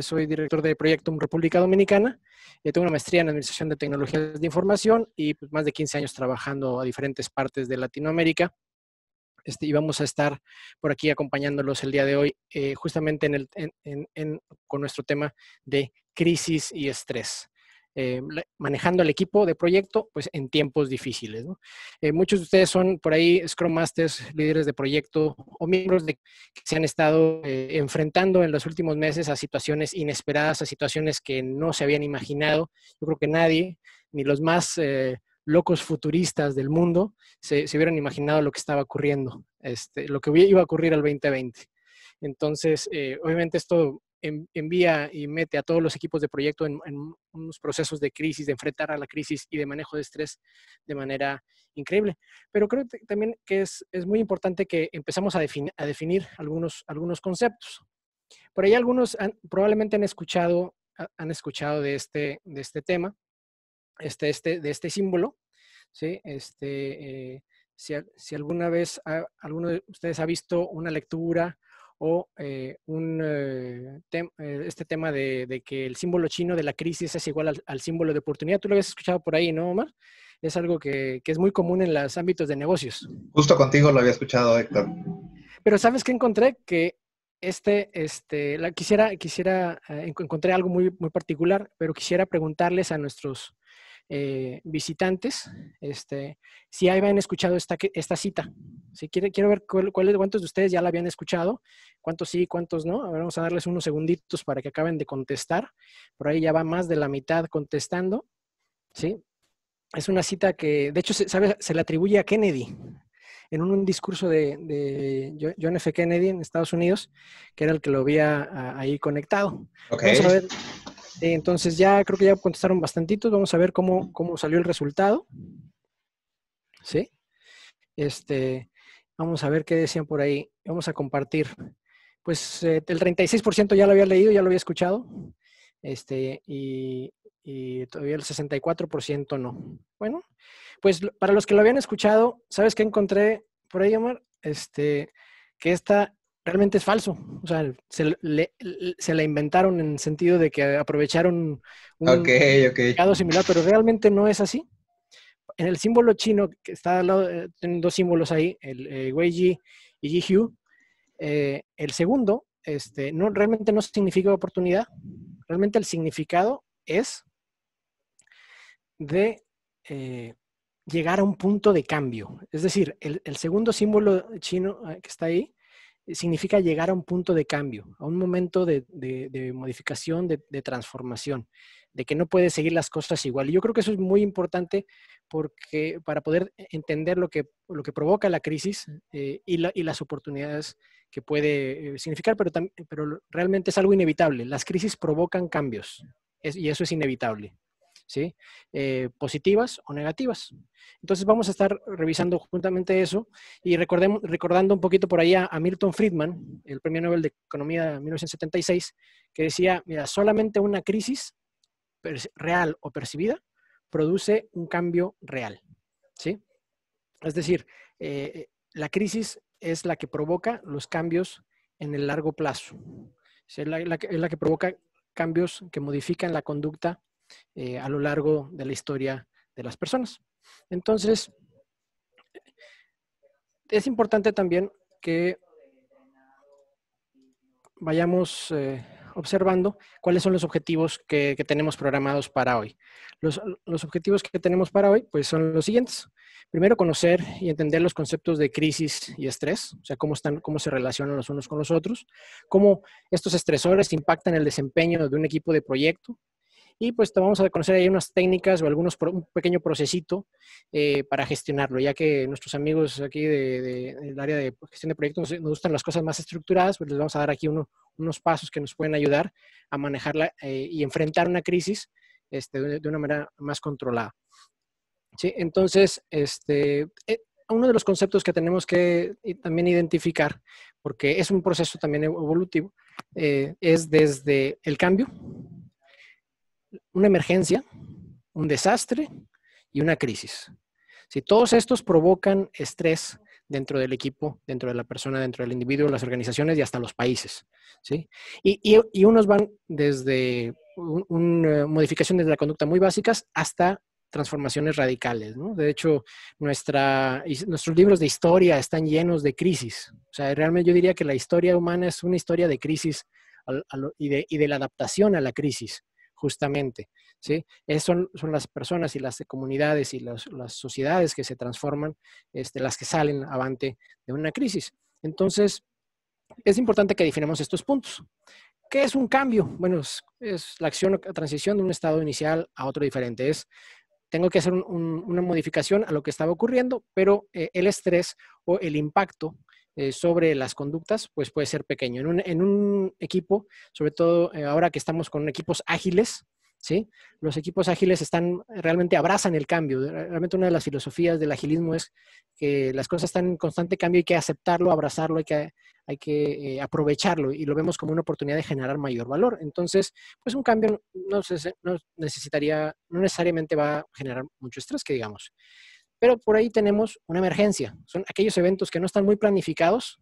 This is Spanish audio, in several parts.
Eh, soy director de Proyectum República Dominicana. Eh, tengo una maestría en Administración de Tecnologías de Información y pues, más de 15 años trabajando a diferentes partes de Latinoamérica. Este, y vamos a estar por aquí acompañándolos el día de hoy, eh, justamente con nuestro tema de crisis y estrés. Eh, manejando el equipo de proyecto pues en tiempos difíciles. Eh, muchos de ustedes son por ahí Scrum Masters, líderes de proyecto o miembros de, que se han estado eh, enfrentando en los últimos meses a situaciones inesperadas, a situaciones que no se habían imaginado. Yo creo que nadie, ni los más locos futuristas del mundo, se, hubieran imaginado lo que estaba ocurriendo, este, lo que iba a ocurrir al 2020. Entonces, obviamente esto envía y mete a todos los equipos de proyecto en, unos procesos de crisis, de enfrentar a la crisis y de manejo de estrés de manera increíble. Pero creo también que es, muy importante que empezamos a, definir algunos, algunos conceptos. Por ahí algunos probablemente han escuchado, han escuchado de, este, de este tema, este, este, de este símbolo. Este, eh, si, alguna vez alguno de ustedes ha visto una lectura o eh, eh, eh, este tema de, que el símbolo chino de la crisis es igual al, símbolo de oportunidad. Tú lo habías escuchado por ahí, ¿no, Omar? Es algo que, es muy común en los ámbitos de negocios. Justo contigo lo había escuchado, Héctor. Pero ¿sabes qué encontré? Que este, este, quisiera, quisiera, encontré algo muy, muy particular, pero quisiera preguntarles a nuestros eh, visitantes, este, si habían escuchado esta, esta cita. Si quiere, quiero ver cuál, cuántos de ustedes ya la habían escuchado, cuántos sí, cuántos no. vamos a darles unos segunditos para que acaben de contestar. Por ahí ya va más de la mitad contestando. ¿sí? Es una cita que, de hecho, se, se le atribuye a Kennedy en un, discurso de, John F. Kennedy en Estados Unidos, que era el que lo había ahí conectado. Vamos a ver eh, entonces ya creo que ya contestaron bastantitos. Vamos a ver cómo, salió el resultado. ¿Sí? Este, vamos a ver qué decían por ahí. Vamos a compartir. Pues eh, el 36% ya lo había leído, ya lo había escuchado. Este, y, y todavía el 64% no. Bueno, pues para los que lo habían escuchado, ¿sabes qué encontré por ahí, Omar? Este, que esta realmente es falso. O sea, se, le, la inventaron en el sentido de que aprovecharon un similar, pero realmente no es así. En el símbolo chino, que está al lado, eh, tienen dos símbolos ahí, el eh, Wei Ji y Ji eh, el segundo este, no, realmente no significa oportunidad, realmente el significado es de eh, llegar a un punto de cambio. Es decir, el segundo símbolo chino que está ahí significa llegar a un punto de cambio, a un momento de, modificación, de, transformación, de que no puede seguir las cosas igual. Y yo creo que eso es muy importante porque para poder e, entender lo que, provoca la crisis eh, y, las oportunidades que puede eh, significar, pero, realmente es algo inevitable. Las crisis provocan cambios y eso es inevitable. ¿sí? Eh, positivas o negativas. Entonces vamos a estar revisando juntamente eso y recordemos, recordando un poquito por ahí a, Milton Friedman, el premio Nobel de Economía de 1976, que decía, mira, solamente una crisis real o percibida produce un cambio real. ¿sí? Es decir, eh, la crisis es la que provoca los cambios en el largo plazo. es la que provoca cambios que modifican la conducta eh, a lo largo de la historia de las personas. Entonces, es importante también que vayamos eh, observando cuáles son los objetivos que, tenemos programados para hoy. Los, objetivos que tenemos para hoy pues, son los siguientes. Primero, conocer y entender los conceptos de crisis y estrés, o sea, cómo, cómo se relacionan los unos con los otros, cómo estos estresores impactan el desempeño de un equipo de proyecto, y pues vamos a conocer ahí unas técnicas o algunos un pequeño procesito eh, para gestionarlo, ya que nuestros amigos aquí del de, área de gestión de proyectos nos, gustan las cosas más estructuradas, pues les vamos a dar aquí unos pasos que nos pueden ayudar a manejarla eh, y enfrentar una crisis este, de, una manera más controlada. entonces, este, eh, uno de los conceptos que tenemos que también identificar, porque es un proceso también evolutivo, es desde el cambio, una emergencia, un desastre y una crisis. Si todos estos provocan estrés dentro del equipo, dentro de la persona, dentro del individuo, las organizaciones y hasta los países. ¿sí? Y, unos van desde eh, modificaciones de la conducta muy básicas hasta transformaciones radicales. ¿no? De hecho, nuestra, nuestros libros de historia están llenos de crisis. O sea, realmente yo diría que la historia humana es una historia de crisis y y de la adaptación a la crisis justamente. ¿sí? son, las personas y las comunidades y las, sociedades que se transforman, este, las que salen avante de una crisis. Entonces, es importante que definamos estos puntos. ¿Qué es un cambio? Bueno, es, la acción o transición de un estado inicial a otro diferente. Es tengo que hacer una modificación a lo que estaba ocurriendo, pero eh, el estrés o el impacto eh, sobre las conductas, pues puede ser pequeño. En un, equipo, sobre todo eh, ahora que estamos con equipos ágiles, ¿sí? Los equipos ágiles están, realmente abrazan el cambio. Realmente una de las filosofías del agilismo es que las cosas están en constante cambio, hay que aceptarlo, abrazarlo, hay que, hay que eh, aprovecharlo y lo vemos como una oportunidad de generar mayor valor. Entonces, pues un cambio no, necesitaría, no necesariamente va a generar mucho estrés, que digamos. Pero por ahí tenemos una emergencia. Son aquellos eventos que no están muy planificados.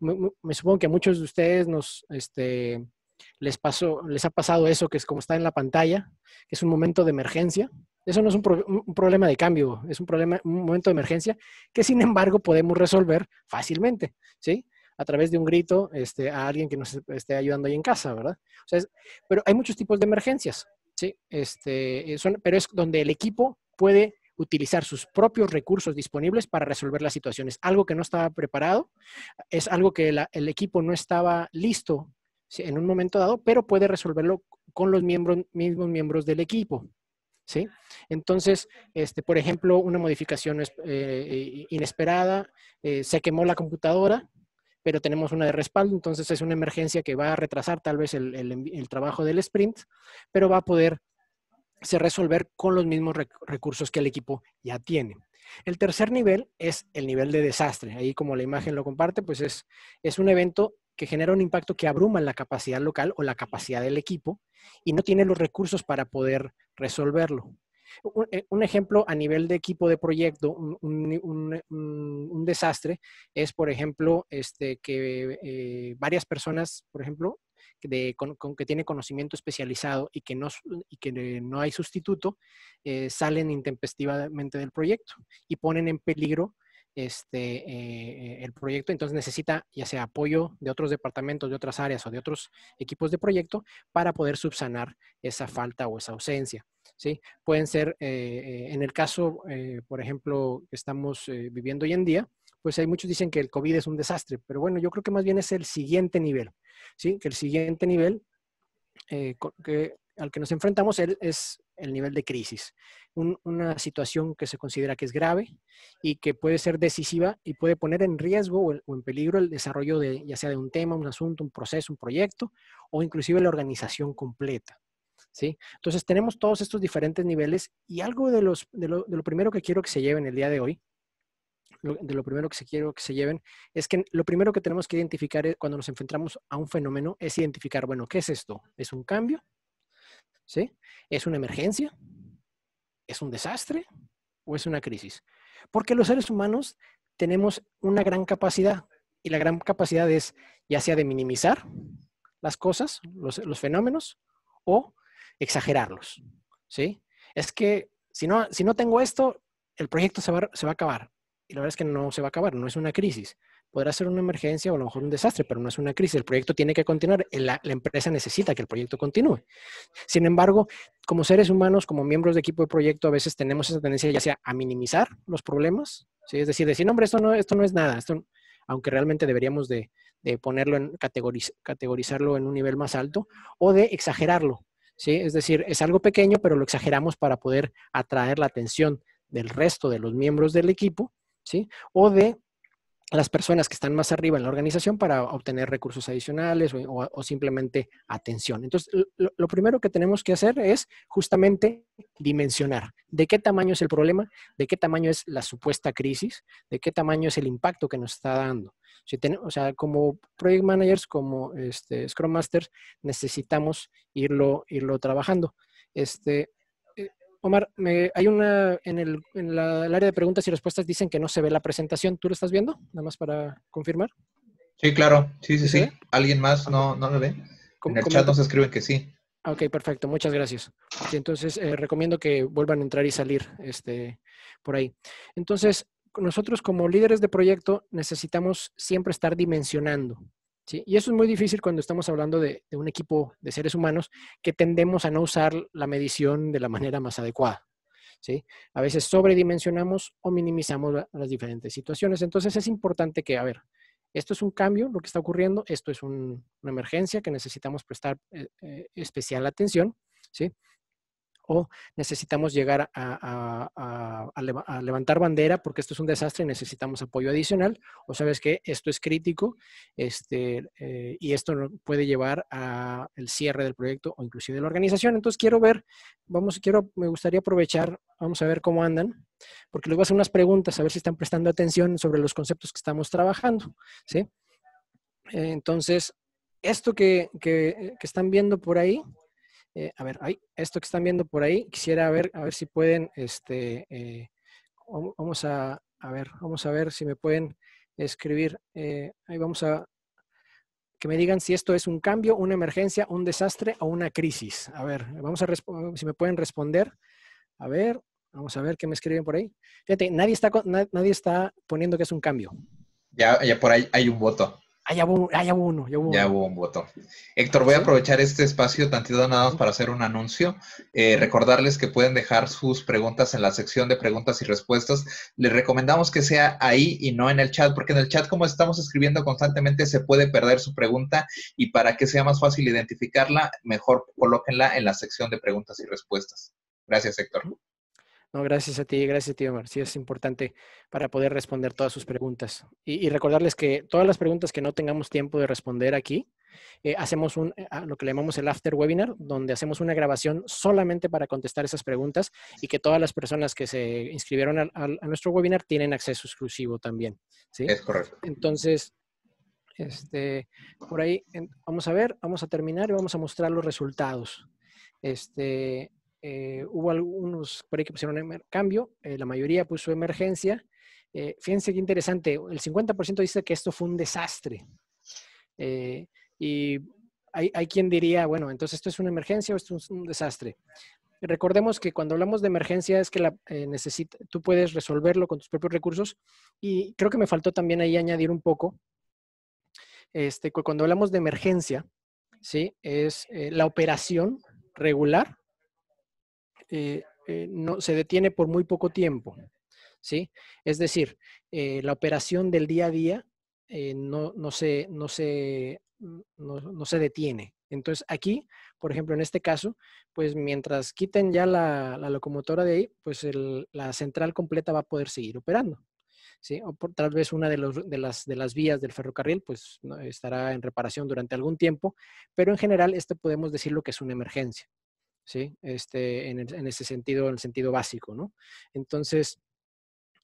Me, supongo que a muchos de ustedes nos, este, les, pasó, les ha pasado eso, que es como está en la pantalla, que es un momento de emergencia. Eso no es un, problema de cambio, es un problema, un momento de emergencia que sin embargo podemos resolver fácilmente, ¿sí? A través de un grito este, a alguien que nos esté ayudando ahí en casa, ¿verdad? pero hay muchos tipos de emergencias, ¿sí? Este, pero es donde el equipo puede utilizar sus propios recursos disponibles para resolver las situaciones. Algo que no estaba preparado, es algo que el equipo no estaba listo en un momento dado, pero puede resolverlo con los mismos miembros del equipo. ¿Sí? Entonces, este, por ejemplo, una modificación eh, inesperada, eh, se quemó la computadora, pero tenemos una de respaldo, entonces es una emergencia que va a retrasar tal vez el trabajo del sprint, pero va a poder se resolver con los mismos recursos que el equipo ya tiene. El tercer nivel es el nivel de desastre. Ahí como la imagen lo comparte, pues es, es un evento que genera un impacto que abruma la capacidad local o la capacidad del equipo y no tiene los recursos para poder resolverlo. Eh, un, ejemplo a nivel de equipo de proyecto, un, desastre, es, por ejemplo, este, que eh, varias personas, por ejemplo, con, que tiene conocimiento especializado y que no, hay sustituto, eh, salen intempestivamente del proyecto y ponen en peligro este, eh, el proyecto, entonces necesita ya sea apoyo de otros departamentos, de otras áreas o de otros equipos de proyecto para poder subsanar esa falta o esa ausencia. Pueden ser, eh, en el caso, por ejemplo, que estamos viviendo hoy en día, pues hay muchos dicen que el COVID es un desastre, pero bueno, yo creo que más bien es el siguiente nivel, ¿sí? Que el siguiente nivel eh, al que nos enfrentamos es el nivel de crisis, una situación que se considera que es grave y que puede ser decisiva y puede poner en riesgo o, en peligro el desarrollo de ya sea de un tema, un asunto, un proceso, un proyecto o inclusive la organización completa. ¿Sí? Entonces tenemos todos estos diferentes niveles y algo de, los, lo, de lo primero que quiero que se lleven el día de hoy de lo primero que se quiero que se lleven es que lo primero que tenemos que identificar eh, cuando nos enfrentamos a un fenómeno es identificar, bueno, ¿qué es esto? ¿Es un cambio? ¿Sí? ¿Es una emergencia? ¿Es un desastre? ¿O es una crisis? Porque los seres humanos tenemos una gran capacidad y la gran capacidad es ya sea de minimizar las cosas, los, fenómenos, o exagerarlos. ¿Sí? Es que si no, si no tengo esto, el proyecto se va a acabar y la verdad es que no se va a acabar, no es una crisis. Podrá ser una emergencia o a lo mejor un desastre, pero no es una crisis. El proyecto tiene que continuar, la, empresa necesita que el proyecto continúe. Sin embargo, como seres humanos, como miembros de equipo de proyecto, a veces tenemos esa tendencia ya sea a minimizar los problemas, ¿sí? es decir, decir, hombre, esto no, esto no es nada, esto, aunque realmente deberíamos de, ponerlo en categorizarlo en un nivel más alto, o de exagerarlo. ¿sí? Es decir, es algo pequeño, pero lo exageramos para poder atraer la atención del resto de los miembros del equipo ¿sí? O de las personas que están más arriba en la organización para obtener recursos adicionales o, simplemente atención. Entonces, lo, primero que tenemos que hacer es justamente dimensionar de qué tamaño es el problema, de qué tamaño es la supuesta crisis, de qué tamaño es el impacto que nos está dando. o sea, como project managers, como este, Scrum Masters, necesitamos irlo, irlo trabajando. Este, Omar, hay una en, el, en la, área de preguntas y respuestas dicen que no se ve la presentación. ¿Tú lo estás viendo? Nada más para confirmar. Sí, claro. Sí, sí, sí. ¿Alguien más no, no lo ve? En el chat nos escriben que sí. Ok, perfecto. Muchas gracias. entonces, eh, recomiendo que vuelvan a entrar y salir este, por ahí. Entonces, nosotros como líderes de proyecto necesitamos siempre estar dimensionando ¿sí? Y eso es muy difícil cuando estamos hablando de, un equipo de seres humanos que tendemos a no usar la medición de la manera más adecuada. ¿sí? A veces sobredimensionamos o minimizamos las diferentes situaciones. Entonces es importante que, a ver, esto es un cambio, lo que está ocurriendo, esto es una emergencia que necesitamos prestar eh, eh, especial atención. ¿sí? o necesitamos llegar a, levantar bandera porque esto es un desastre y necesitamos apoyo adicional, o sabes que esto es crítico este, eh, y esto puede llevar al cierre del proyecto o inclusive de la organización. Entonces quiero ver, vamos, quiero, me gustaría aprovechar, vamos a ver cómo andan, porque les voy a hacer unas preguntas, a ver si están prestando atención sobre los conceptos que estamos trabajando, ¿sí? Entonces, esto que están viendo por ahí, eh, a ver, esto que están viendo por ahí, quisiera ver, a ver si pueden, este, eh, vamos a, ver, vamos a ver si me pueden escribir. Eh, ahí vamos a, que me digan si esto es un cambio, una emergencia, un desastre o una crisis. A ver, vamos a si me pueden responder. A ver, vamos a ver qué me escriben por ahí. Fíjate, nadie está, nadie está poniendo que es un cambio. Ya, ya por ahí hay un voto. Ah, ah, ya hubo, uno, ya hubo un botón. Héctor, voy a aprovechar este espacio tantito nada más para hacer un anuncio. Eh, recordarles que pueden dejar sus preguntas en la sección de preguntas y respuestas. Les recomendamos que sea ahí y no en el chat, porque en el chat, como estamos escribiendo constantemente, se puede perder su pregunta y para que sea más fácil identificarla, mejor colóquenla en la sección de preguntas y respuestas. Gracias, Héctor. No, gracias a ti, gracias a ti, Omar. Sí, es importante para poder responder todas sus preguntas. Y, recordarles que todas las preguntas que no tengamos tiempo de responder aquí, eh, hacemos un, eh, lo que le llamamos el after webinar, donde hacemos una grabación solamente para contestar esas preguntas y que todas las personas que se inscribieron a, nuestro webinar tienen acceso exclusivo también. ¿sí? Es correcto. Entonces, este, por ahí, vamos a ver, vamos a terminar y vamos a mostrar los resultados. Este, eh, hubo algunos por ahí que pusieron cambio, eh, la mayoría puso emergencia. Eh, fíjense qué interesante, el 50% dice que esto fue un desastre. y hay, quien diría, bueno, entonces esto es una emergencia o esto es un desastre. Recordemos que cuando hablamos de emergencia es que la, necesita, tú puedes resolverlo con tus propios recursos y creo que me faltó también ahí añadir un poco, este, cuando hablamos de emergencia, ¿sí? es la operación regular eh, eh, no, se detiene por muy poco tiempo. ¿sí? Es decir, eh, la operación del día a día no, no, se, no, se, no, se detiene. Entonces aquí, por ejemplo, en este caso, pues mientras quiten ya la, locomotora de ahí, pues la central completa va a poder seguir operando. ¿sí? O tal vez una de, las, de, las, vías del ferrocarril pues estará en reparación durante algún tiempo, pero en general esto podemos decirlo que es una emergencia. ¿sí? Este, en, ese sentido, en el sentido básico, ¿no? Entonces,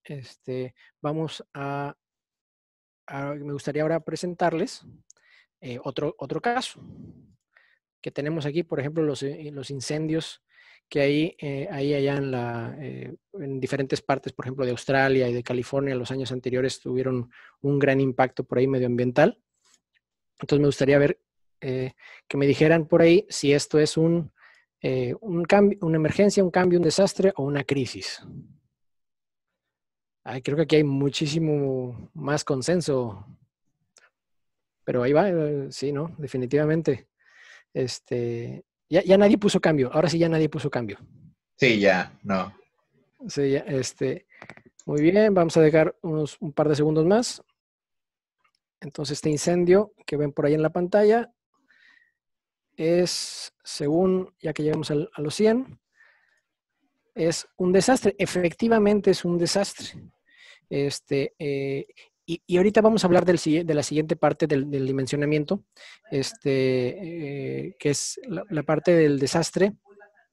este, vamos a, me gustaría ahora presentarles eh, otro, otro caso que tenemos aquí, por ejemplo, los, eh, los incendios que hay eh, ahí allá en, la, en diferentes partes, por ejemplo, de Australia y de California, los años anteriores tuvieron un gran impacto por ahí medioambiental. Entonces me gustaría ver que me dijeran por ahí si esto es un eh, un cambio, una emergencia, un cambio, un desastre o una crisis. creo que aquí hay muchísimo más consenso, pero ahí va, eh, sí, ¿no? Definitivamente. Este, ya, nadie puso cambio, ahora sí ya nadie puso cambio. Sí, ya, no. Sí, ya, este, muy bien, vamos a dejar unos, un par de segundos más. Entonces, este incendio que ven por ahí en la pantalla es, según, ya que llegamos a los 100, es un desastre. Efectivamente es un desastre. Este, eh, y, ahorita vamos a hablar del, de la siguiente parte del, dimensionamiento, este, eh, que es la, parte del desastre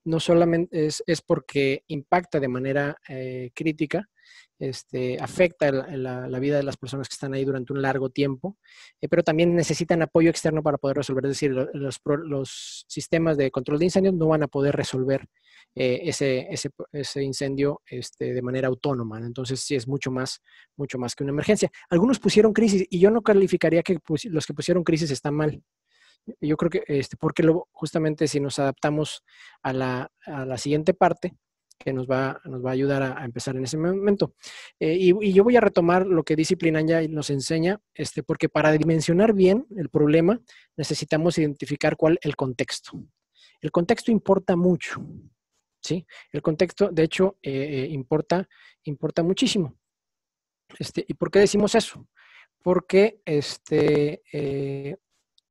no solamente es, porque impacta de manera eh, crítica, este, afecta la, vida de las personas que están ahí durante un largo tiempo, eh, pero también necesitan apoyo externo para poder resolver. Es decir, los, sistemas de control de incendios no van a poder resolver eh, ese, incendio este, de manera autónoma. Entonces, sí es mucho más, mucho más que una emergencia. Algunos pusieron crisis y yo no calificaría que los que pusieron crisis están mal yo creo que, este, porque lo, justamente si nos adaptamos a la, siguiente parte, que nos va, nos va a ayudar a, empezar en ese momento. Eh, y, yo voy a retomar lo que Disciplina ya nos enseña, este, porque para dimensionar bien el problema necesitamos identificar cuál el contexto. El contexto importa mucho, ¿sí? El contexto, de hecho, eh, eh, importa, importa muchísimo. Este, ¿Y por qué decimos eso? Porque este,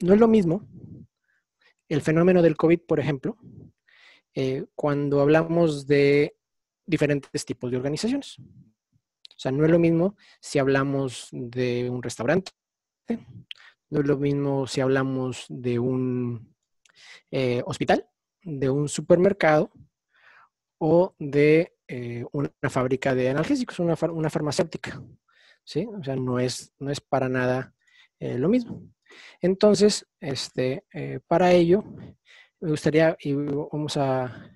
no es lo mismo el fenómeno del COVID, por ejemplo, eh, cuando hablamos de diferentes tipos de organizaciones. O sea, no es lo mismo si hablamos de un restaurante, no es lo mismo si hablamos de un eh, hospital, de un supermercado o de eh, una fábrica de analgésicos, una, una farmacéutica. ¿sí? O sea, no es, no es para nada lo mismo. Entonces, este, eh, para ello, me gustaría, y vamos a,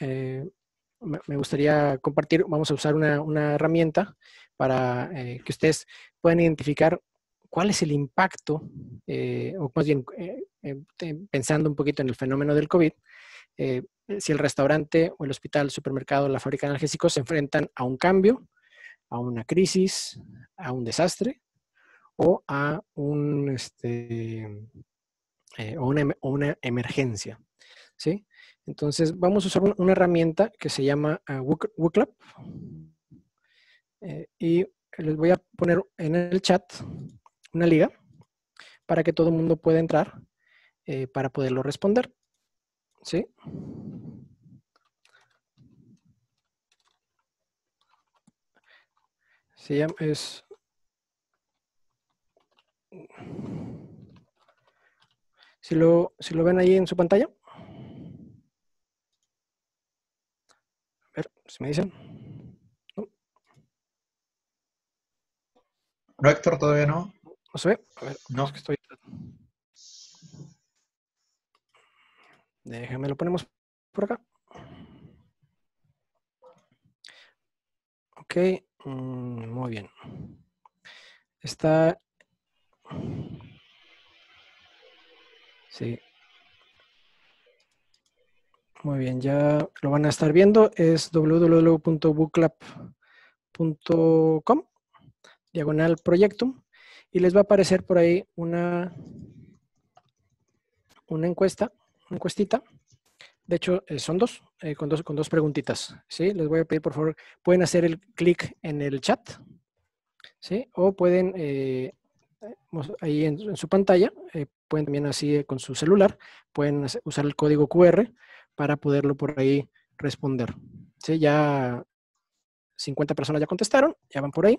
eh, me gustaría compartir, vamos a usar una, herramienta para eh, que ustedes puedan identificar cuál es el impacto, o más bien, pensando un poquito en el fenómeno del COVID, si el restaurante o el hospital, el supermercado, la fábrica de analgésicos se enfrentan a un cambio, a una crisis, a un desastre, o a un, este, eh, em, una, emergencia. ¿sí? Entonces, vamos a usar una, herramienta que se llama uh, y les voy a poner en el chat una liga para que todo el mundo pueda entrar eh, para poderlo responder. ¿Sí? Se es si lo, si lo ven ahí en su pantalla. A ver, si me dicen. No, Héctor, todavía no. No se ve. A ver, no. Es que estoy... Déjame, lo ponemos por acá. Ok, mm, muy bien. Está Sí. Muy bien, ya lo van a estar viendo. Es www.booklab.com, diagonal proyecto Y les va a aparecer por ahí una, una encuesta, una encuestita. De hecho, eh, son dos, eh, con dos, con dos preguntitas. ¿sí? Les voy a pedir, por favor, pueden hacer el clic en el chat, ¿sí? O pueden eh, ahí en, su pantalla, eh, pueden también así eh, con su celular, pueden usar el código QR para poderlo por ahí responder. ¿Sí? Ya 50 personas ya contestaron, ya van por ahí.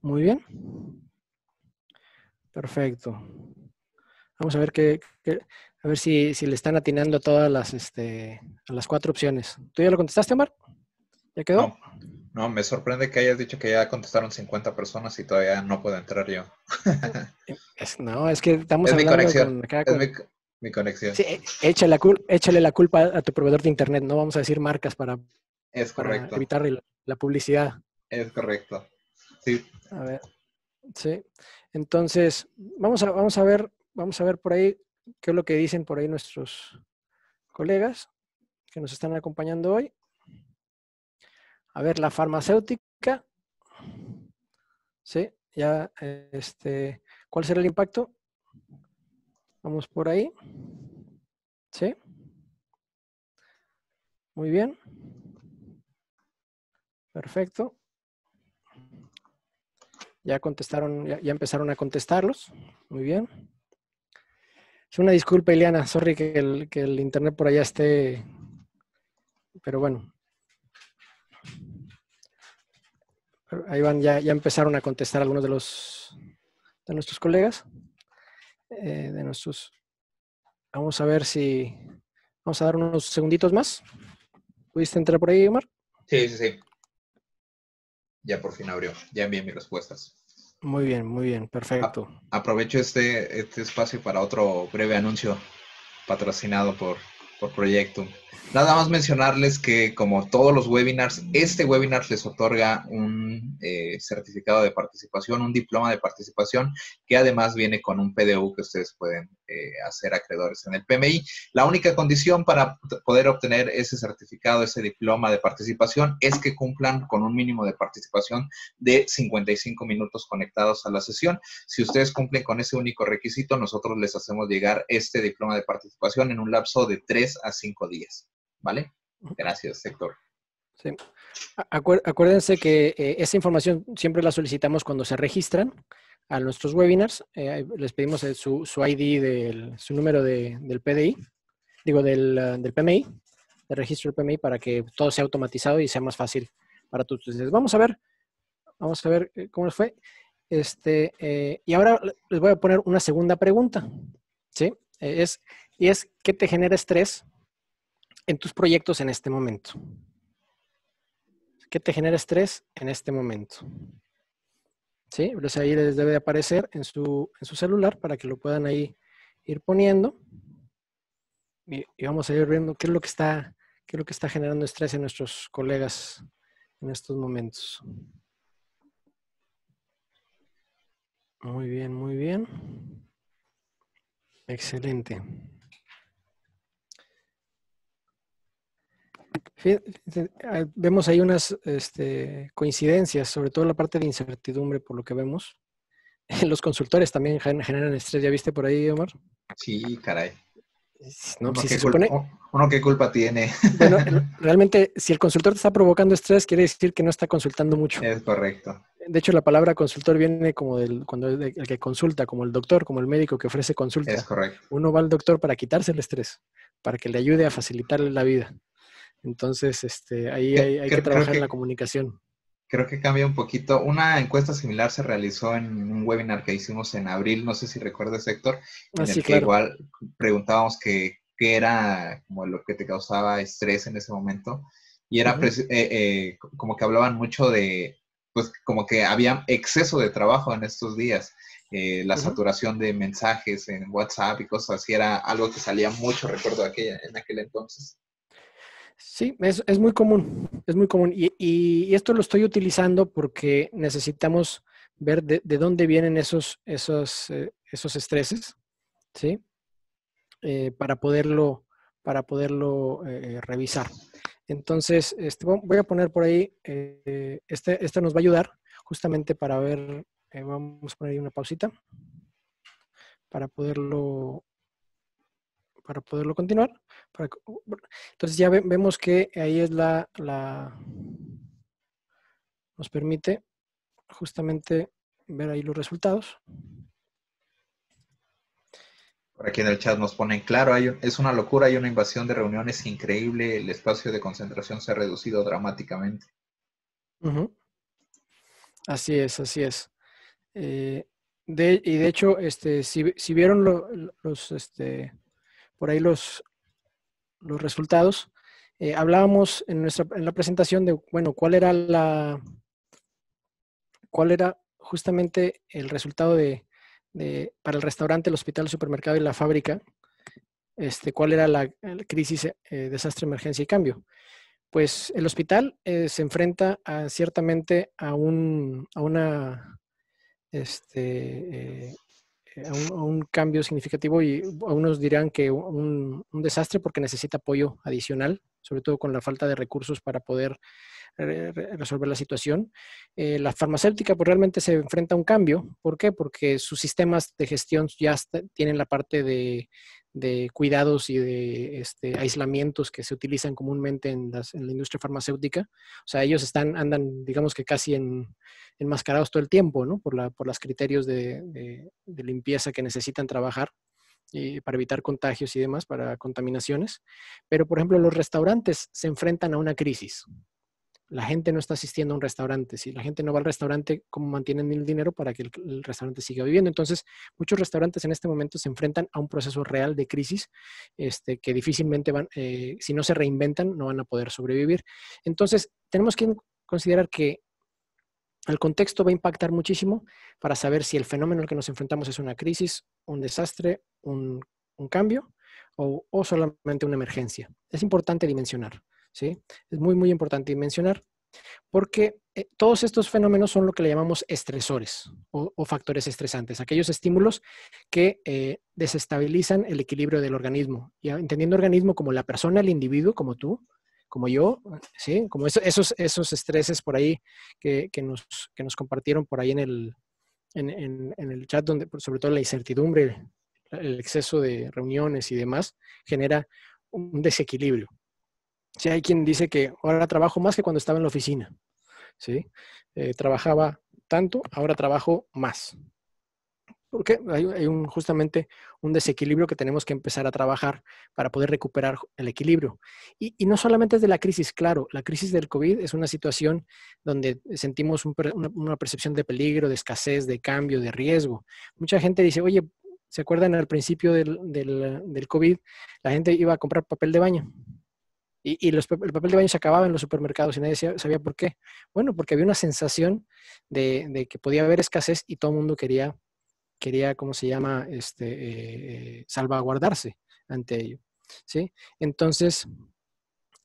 Muy bien. Perfecto. Vamos a ver qué a ver si, le están atinando todas las, este, las cuatro opciones. ¿Tú ya lo contestaste, Omar? ¿Ya quedó? No, me sorprende que hayas dicho que ya contestaron 50 personas y todavía no puedo entrar yo. es, no, es que estamos es hablando mi conexión. Es mi, conexión. Sí, échale la, échale la culpa a tu proveedor de internet, no vamos a decir marcas para, evitar la, publicidad. Es correcto. Sí. A ver. Sí. Entonces, vamos a, vamos a ver, vamos a ver por ahí qué es lo que dicen por ahí nuestros colegas que nos están acompañando hoy. A ver, la farmacéutica, sí, ya, este, ¿cuál será el impacto? Vamos por ahí, sí. Muy bien. Perfecto. Ya contestaron, ya, empezaron a contestarlos. Muy bien. Es una disculpa, Ileana. Sorry que que el internet por allá esté. Pero bueno, Ahí van, ya, ya empezaron a contestar algunos de los de nuestros colegas. Eh, de nuestros. Vamos a ver si. Vamos a dar unos segunditos más. ¿Pudiste entrar por ahí, Omar? Sí, sí, sí. Ya por fin abrió. Ya envié mis respuestas. Muy bien, muy bien, perfecto. aprovecho este, este espacio para otro breve anuncio patrocinado por por proyecto. Nada más mencionarles que como todos los webinars, este webinar les otorga un eh, certificado de participación, un diploma de participación, que además viene con un PDU que ustedes pueden hacer eh, acreedores en el PMI. La única condición para poder obtener ese certificado, ese diploma de participación, es que cumplan con un mínimo de participación de 55 minutos conectados a la sesión. Si ustedes cumplen con ese único requisito, nosotros les hacemos llegar este diploma de participación en un lapso de 3 a 5 días. ¿Vale? Gracias, sector. Sí. acuérdense que eh, esa información siempre la solicitamos cuando se registran a nuestros webinars. Eh, les pedimos eh, su, ID, su número del PDI, digo, del, ah, PMI, de registro del PMI, para que todo sea automatizado y sea más fácil para todos ustedes. Vamos a ver, vamos a ver cómo les fue. Este, y ahora les voy a poner una segunda pregunta, ¿sí? es, y es, ¿qué te genera estrés en tus proyectos en este momento? ¿Qué te genera estrés en este momento. ¿Sí? Pues ahí les debe de aparecer en su, en su celular para que lo puedan ahí ir poniendo. Y, vamos a ir viendo qué es lo que está, qué es lo que está generando estrés en nuestros colegas en estos momentos. Muy bien, muy bien. Excelente. Ah, vemos ahí unas este, coincidencias, sobre todo la parte de incertidumbre, por lo que vemos. Los consultores también generan estrés, ¿ya viste por ahí, Omar? Sí, caray. uno, qué culpa tiene. realmente, si el consultor te está provocando estrés, quiere decir que no está consultando mucho. Es correcto. De hecho, la palabra consultor viene como del cuando el, el que consulta, como el doctor, como el médico que ofrece consulta. Es correcto. Uno va al doctor para quitarse el estrés, para que le ayude a facilitarle la vida. Entonces, este, ahí hay, que trabajar en la comunicación. Creo que cambia un poquito. Una encuesta similar se realizó en un webinar que hicimos en abril, no sé si recuerdas, Héctor, ah, en el que igual preguntábamos qué era como lo que te causaba estrés en ese momento. Y era eh, eh, como que hablaban mucho de, pues como que había exceso de trabajo en estos días. Eh, la saturación de mensajes en WhatsApp y cosas así era algo que salía mucho, recuerdo, aquella, en aquel entonces. Sí, es, muy común, es muy común. Y, esto lo estoy utilizando porque necesitamos ver de, dónde vienen esos, esos, eh, esos estreses, ¿sí? Eh, para poderlo, para poderlo eh, revisar. Entonces, este, voy a poner por ahí, este, este nos va a ayudar justamente para ver, vamos a poner ahí una pausita, para poderlo, para poderlo continuar. Oh, entonces ya vemos que ahí es la, la, nos permite justamente ver ahí los resultados. Por aquí en el chat nos ponen, claro, es una locura, hay una invasión de reuniones increíble, el espacio de concentración se ha reducido dramáticamente. Así es, así es. Eh, de, y de hecho, este, si, vieron los, este, por ahí los, los resultados. Eh, hablábamos en, nuestra, en la presentación de, bueno, cuál era la, cuál era justamente el resultado de, para el restaurante, el hospital, el supermercado y la fábrica, este, cuál era la, crisis, eh, desastre, emergencia y cambio. Pues el hospital eh, se enfrenta a, ciertamente a, un, a una este, un, cambio significativo y algunos dirán que un, desastre porque necesita apoyo adicional, sobre todo con la falta de recursos para poder resolver la situación. Eh, la farmacéutica pues, realmente se enfrenta a un cambio. ¿Por qué? Porque sus sistemas de gestión ya tienen la parte de, de cuidados y de este, aislamientos que se utilizan comúnmente en, la industria farmacéutica. O sea, ellos están, andan, digamos que casi en, enmascarados todo el tiempo, ¿no? Por, la, por los criterios de, limpieza que necesitan trabajar y eh, para evitar contagios y demás, para contaminaciones. Pero, por ejemplo, los restaurantes se enfrentan a una crisis la gente no está asistiendo a un restaurante. Si la gente no va al restaurante, ¿cómo mantienen el dinero para que el, restaurante siga viviendo? Entonces, muchos restaurantes en este momento se enfrentan a un proceso real de crisis este, que difícilmente van, eh, si no se reinventan, no van a poder sobrevivir. Entonces, tenemos que considerar que el contexto va a impactar muchísimo para saber si el fenómeno al que nos enfrentamos es una crisis, un desastre, un, cambio o solamente una emergencia. Es importante dimensionar. ¿sí? Es muy, muy importante mencionar porque eh, todos estos fenómenos son lo que le llamamos estresores o, factores estresantes, aquellos estímulos que eh, desestabilizan el equilibrio del organismo. Y entendiendo organismo como la persona, el individuo, como tú, como yo, ¿sí? como esos, esos estreses por ahí que, nos, nos compartieron por ahí en el, en el chat, donde sobre todo la incertidumbre, el exceso de reuniones y demás, genera un desequilibrio. Si hay quien dice que ahora trabajo más que cuando estaba en la oficina. ¿sí? Eh, trabajaba tanto, ahora trabajo más. Porque hay, un, justamente un desequilibrio que tenemos que empezar a trabajar para poder recuperar el equilibrio. Y, no solamente es de la crisis, claro, la crisis del COVID es una situación donde sentimos una, percepción de peligro, de escasez, de cambio, de riesgo. Mucha gente dice, oye, ¿se acuerdan al principio del COVID? La gente iba a comprar papel de baño y, el papel de baño se acababa en los supermercados y nadie sabía por qué. Bueno, porque había una sensación de, que podía haber escasez y todo el mundo quería, quería ¿cómo se llama?, este, eh, salvaguardarse ante ello. ¿sí? Entonces,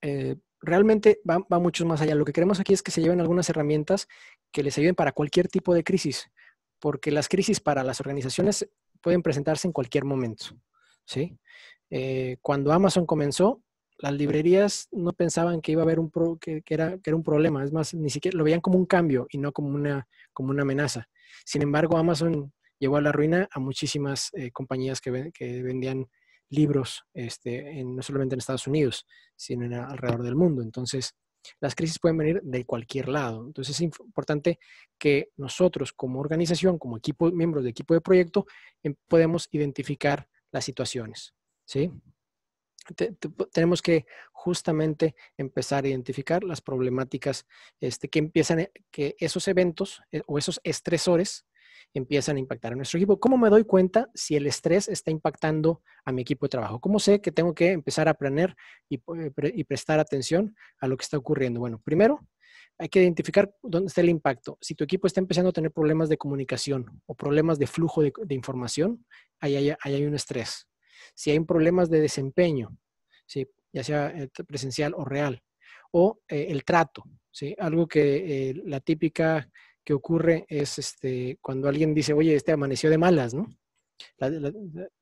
eh, realmente va, mucho más allá. Lo que queremos aquí es que se lleven algunas herramientas que les ayuden para cualquier tipo de crisis, porque las crisis para las organizaciones pueden presentarse en cualquier momento. ¿sí? Eh, cuando Amazon comenzó, las librerías no pensaban que iba a haber un que, era, era un problema, es más, ni siquiera lo veían como un cambio y no como una, como una amenaza. Sin embargo, Amazon llevó a la ruina a muchísimas eh, compañías que, vendían libros, este, no solamente en Estados Unidos, sino en, alrededor del mundo. Entonces, las crisis pueden venir de cualquier lado. Entonces, es importante que nosotros como organización, como equipo, miembros de equipo de proyecto, em, podemos identificar las situaciones. ¿Sí? tenemos que justamente empezar a identificar las problemáticas este, que empiezan, e, que esos eventos eh, o esos estresores empiezan a impactar a nuestro equipo. ¿Cómo me doy cuenta si el estrés está impactando a mi equipo de trabajo? ¿Cómo sé que tengo que empezar a planear eh, y, prestar atención a lo que está ocurriendo? Bueno, primero hay que identificar dónde está el impacto. Si tu equipo está empezando a tener problemas de comunicación o problemas de flujo de, información, hay, ahí hay un estrés si hay problemas de desempeño, ya sea eh, presencial o real, o eh, el trato, algo que eh, la típica que ocurre es este, cuando alguien dice, oye, este amaneció de malas, ¿no?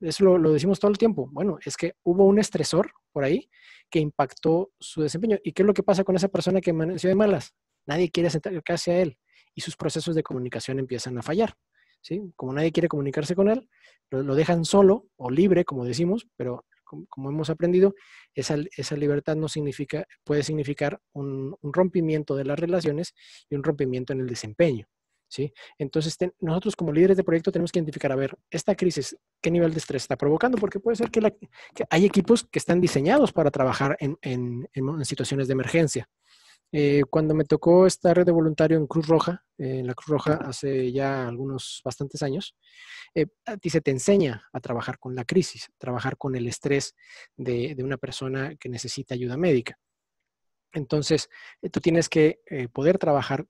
eso lo, decimos todo el tiempo. Bueno, es que hubo un estresor por ahí que impactó su desempeño. ¿Y qué es lo que pasa con esa persona que amaneció de malas? Nadie quiere acercarse a él y sus procesos de comunicación empiezan a fallar. Como nadie quiere comunicarse con él, lo, dejan solo o libre, como decimos, pero como, hemos aprendido, esa, libertad no puede significar un, rompimiento de las relaciones y un rompimiento en el desempeño. Entonces, nosotros como líderes de proyecto tenemos que identificar, a ver, esta crisis, ¿qué nivel de estrés está provocando? Porque puede ser que, hay equipos que están diseñados para trabajar en situaciones de emergencia. Eh, cuando me tocó estar de voluntario en Cruz Roja, en la Cruz Roja hace ya algunos bastantes años, eh, a ti se te enseña a trabajar con la crisis, trabajar con el estrés de, una persona que necesita ayuda médica. Entonces, eh, tú tienes que poder trabajar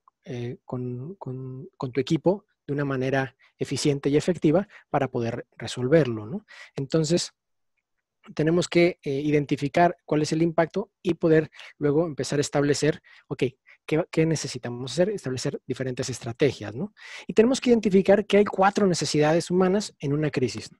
con, tu equipo de una manera eficiente y efectiva para poder resolverlo, ¿no? Entonces, tenemos que eh, identificar cuál es el impacto y poder luego empezar a establecer, ok, ¿qué, necesitamos hacer? Establecer diferentes estrategias, ¿no? Y tenemos que identificar que hay cuatro necesidades humanas en una crisis.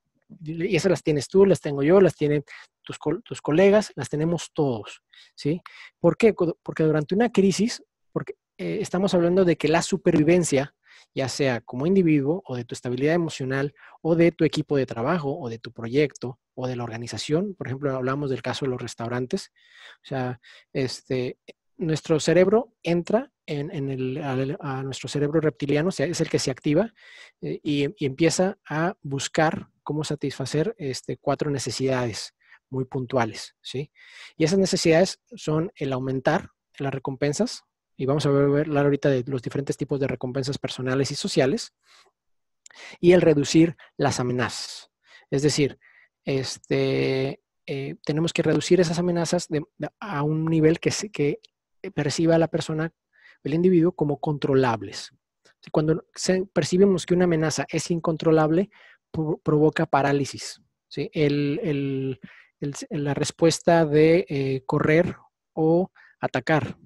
Y esas las tienes tú, las tengo yo, las tienen tus, tus colegas, las tenemos todos, ¿sí? ¿Por qué? Porque durante una crisis, porque eh, estamos hablando de que la supervivencia ya sea como individuo o de tu estabilidad emocional o de tu equipo de trabajo o de tu proyecto o de la organización. Por ejemplo, hablamos del caso de los restaurantes. O sea, este, nuestro cerebro entra en, a, nuestro cerebro reptiliano, es el que se activa eh, y, y, empieza a buscar cómo satisfacer este, cuatro necesidades muy puntuales, ¿sí? Y esas necesidades son el aumentar las recompensas, y vamos a ver, hablar ahorita de los diferentes tipos de recompensas personales y sociales, y el reducir las amenazas. Es decir, este, eh, tenemos que reducir esas amenazas a un nivel que, eh, perciba a la persona, el individuo, como controlables. Cuando percibimos que una amenaza es incontrolable, provoca parálisis. la respuesta de eh, correr o atacar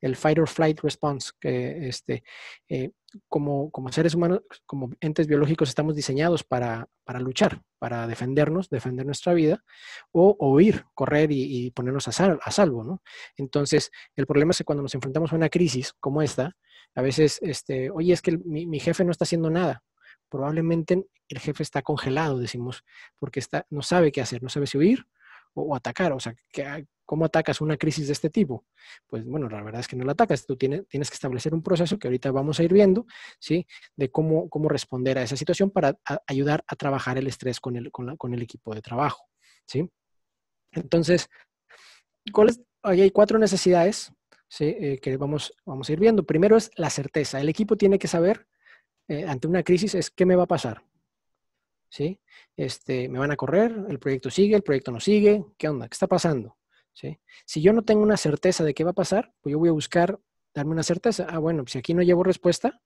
el fight or flight response, que este, eh, como, como, seres humanos, como entes biológicos estamos diseñados para, luchar, para defendernos, defender nuestra vida, o, huir, correr y, ponernos a, salvo, ¿no? Entonces, el problema es que cuando nos enfrentamos a una crisis como esta, a veces, este, oye, es que mi, jefe no está haciendo nada, probablemente el jefe está congelado, decimos, porque está, no sabe qué hacer, no sabe si huir o, atacar, o sea, ¿qué, ¿Cómo atacas una crisis de este tipo? Pues bueno, la verdad es que no la atacas, tú tienes, que establecer un proceso que ahorita vamos a ir viendo, ¿sí? De cómo, cómo responder a esa situación para ayudar a trabajar el estrés con el, equipo de trabajo, ¿sí? Entonces, Ahí hay cuatro necesidades eh, que vamos, vamos a ir viendo. Primero es la certeza. El equipo tiene que saber eh, ante una crisis es qué me va a pasar, ¿sí? Este, me van a correr, el proyecto sigue, el proyecto no sigue, ¿qué onda? ¿Qué está pasando? Si yo no tengo una certeza de qué va a pasar, pues yo voy a buscar darme una certeza. Ah, bueno, si aquí no llevo respuesta,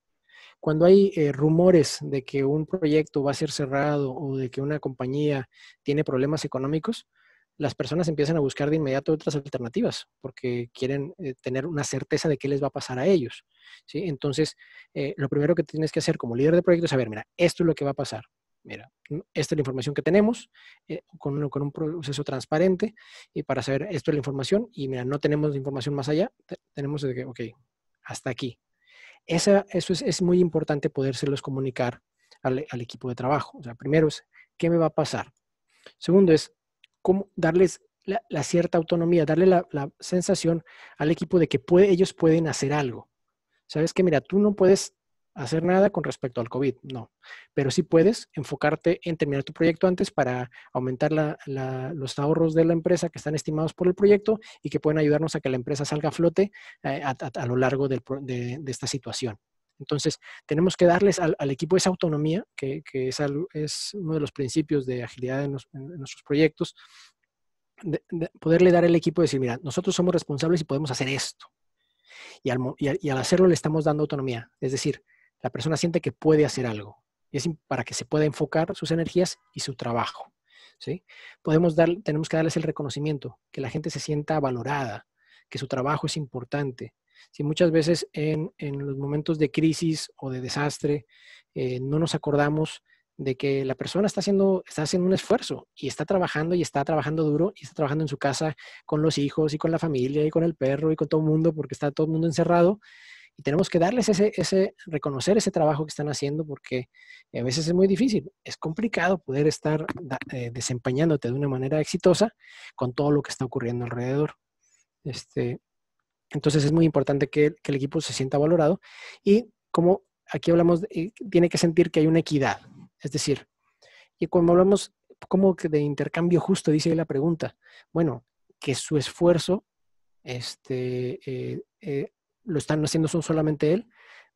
cuando hay eh, rumores de que un proyecto va a ser cerrado o de que una compañía tiene problemas económicos, las personas empiezan a buscar de inmediato otras alternativas porque quieren eh, tener una certeza de qué les va a pasar a ellos. ¿sí? Entonces, eh, lo primero que tienes que hacer como líder de proyecto es saber, mira, esto es lo que va a pasar mira, esta es la información que tenemos, eh, con, un, proceso transparente, y para saber esto es la información, y mira, no tenemos información más allá, tenemos de que, ok, hasta aquí. eso es, muy importante poderselos comunicar al, equipo de trabajo. O sea, primero es, ¿qué me va a pasar? Segundo es, ¿cómo darles la, cierta autonomía, darle la, la, sensación al equipo de que puede, ellos pueden hacer algo? Sabes que, mira, tú no puedes hacer nada con respecto al COVID, no. Pero sí puedes enfocarte en terminar tu proyecto antes para aumentar los ahorros de la empresa que están estimados por el proyecto y que pueden ayudarnos a que la empresa salga a flote eh, a, lo largo de, esta situación. Entonces, tenemos que darles al, equipo esa autonomía, que, es, uno de los principios de agilidad en, nuestros proyectos, poderle dar al equipo decir, mira, nosotros somos responsables y podemos hacer esto. y al hacerlo le estamos dando autonomía. Es decir, la persona siente que puede hacer algo. Y es para que se pueda enfocar sus energías y su trabajo. ¿sí? Podemos dar, tenemos que darles el reconocimiento, que la gente se sienta valorada, que su trabajo es importante. Si muchas veces en, los momentos de crisis o de desastre eh, no nos acordamos de que la persona está haciendo, está haciendo un esfuerzo y está trabajando y está trabajando duro y está trabajando en su casa con los hijos y con la familia y con el perro y con todo el mundo porque está todo el mundo encerrado y tenemos que darles ese, ese, reconocer ese trabajo que están haciendo porque eh, a veces es muy difícil, es complicado poder estar eh, desempeñándote de una manera exitosa con todo lo que está ocurriendo alrededor. Este, entonces es muy importante que, el equipo se sienta valorado y como aquí hablamos, tiene que sentir que hay una equidad. Es decir, y como hablamos como que de intercambio justo, dice la pregunta, bueno, que su esfuerzo este, eh, lo están haciendo son solamente él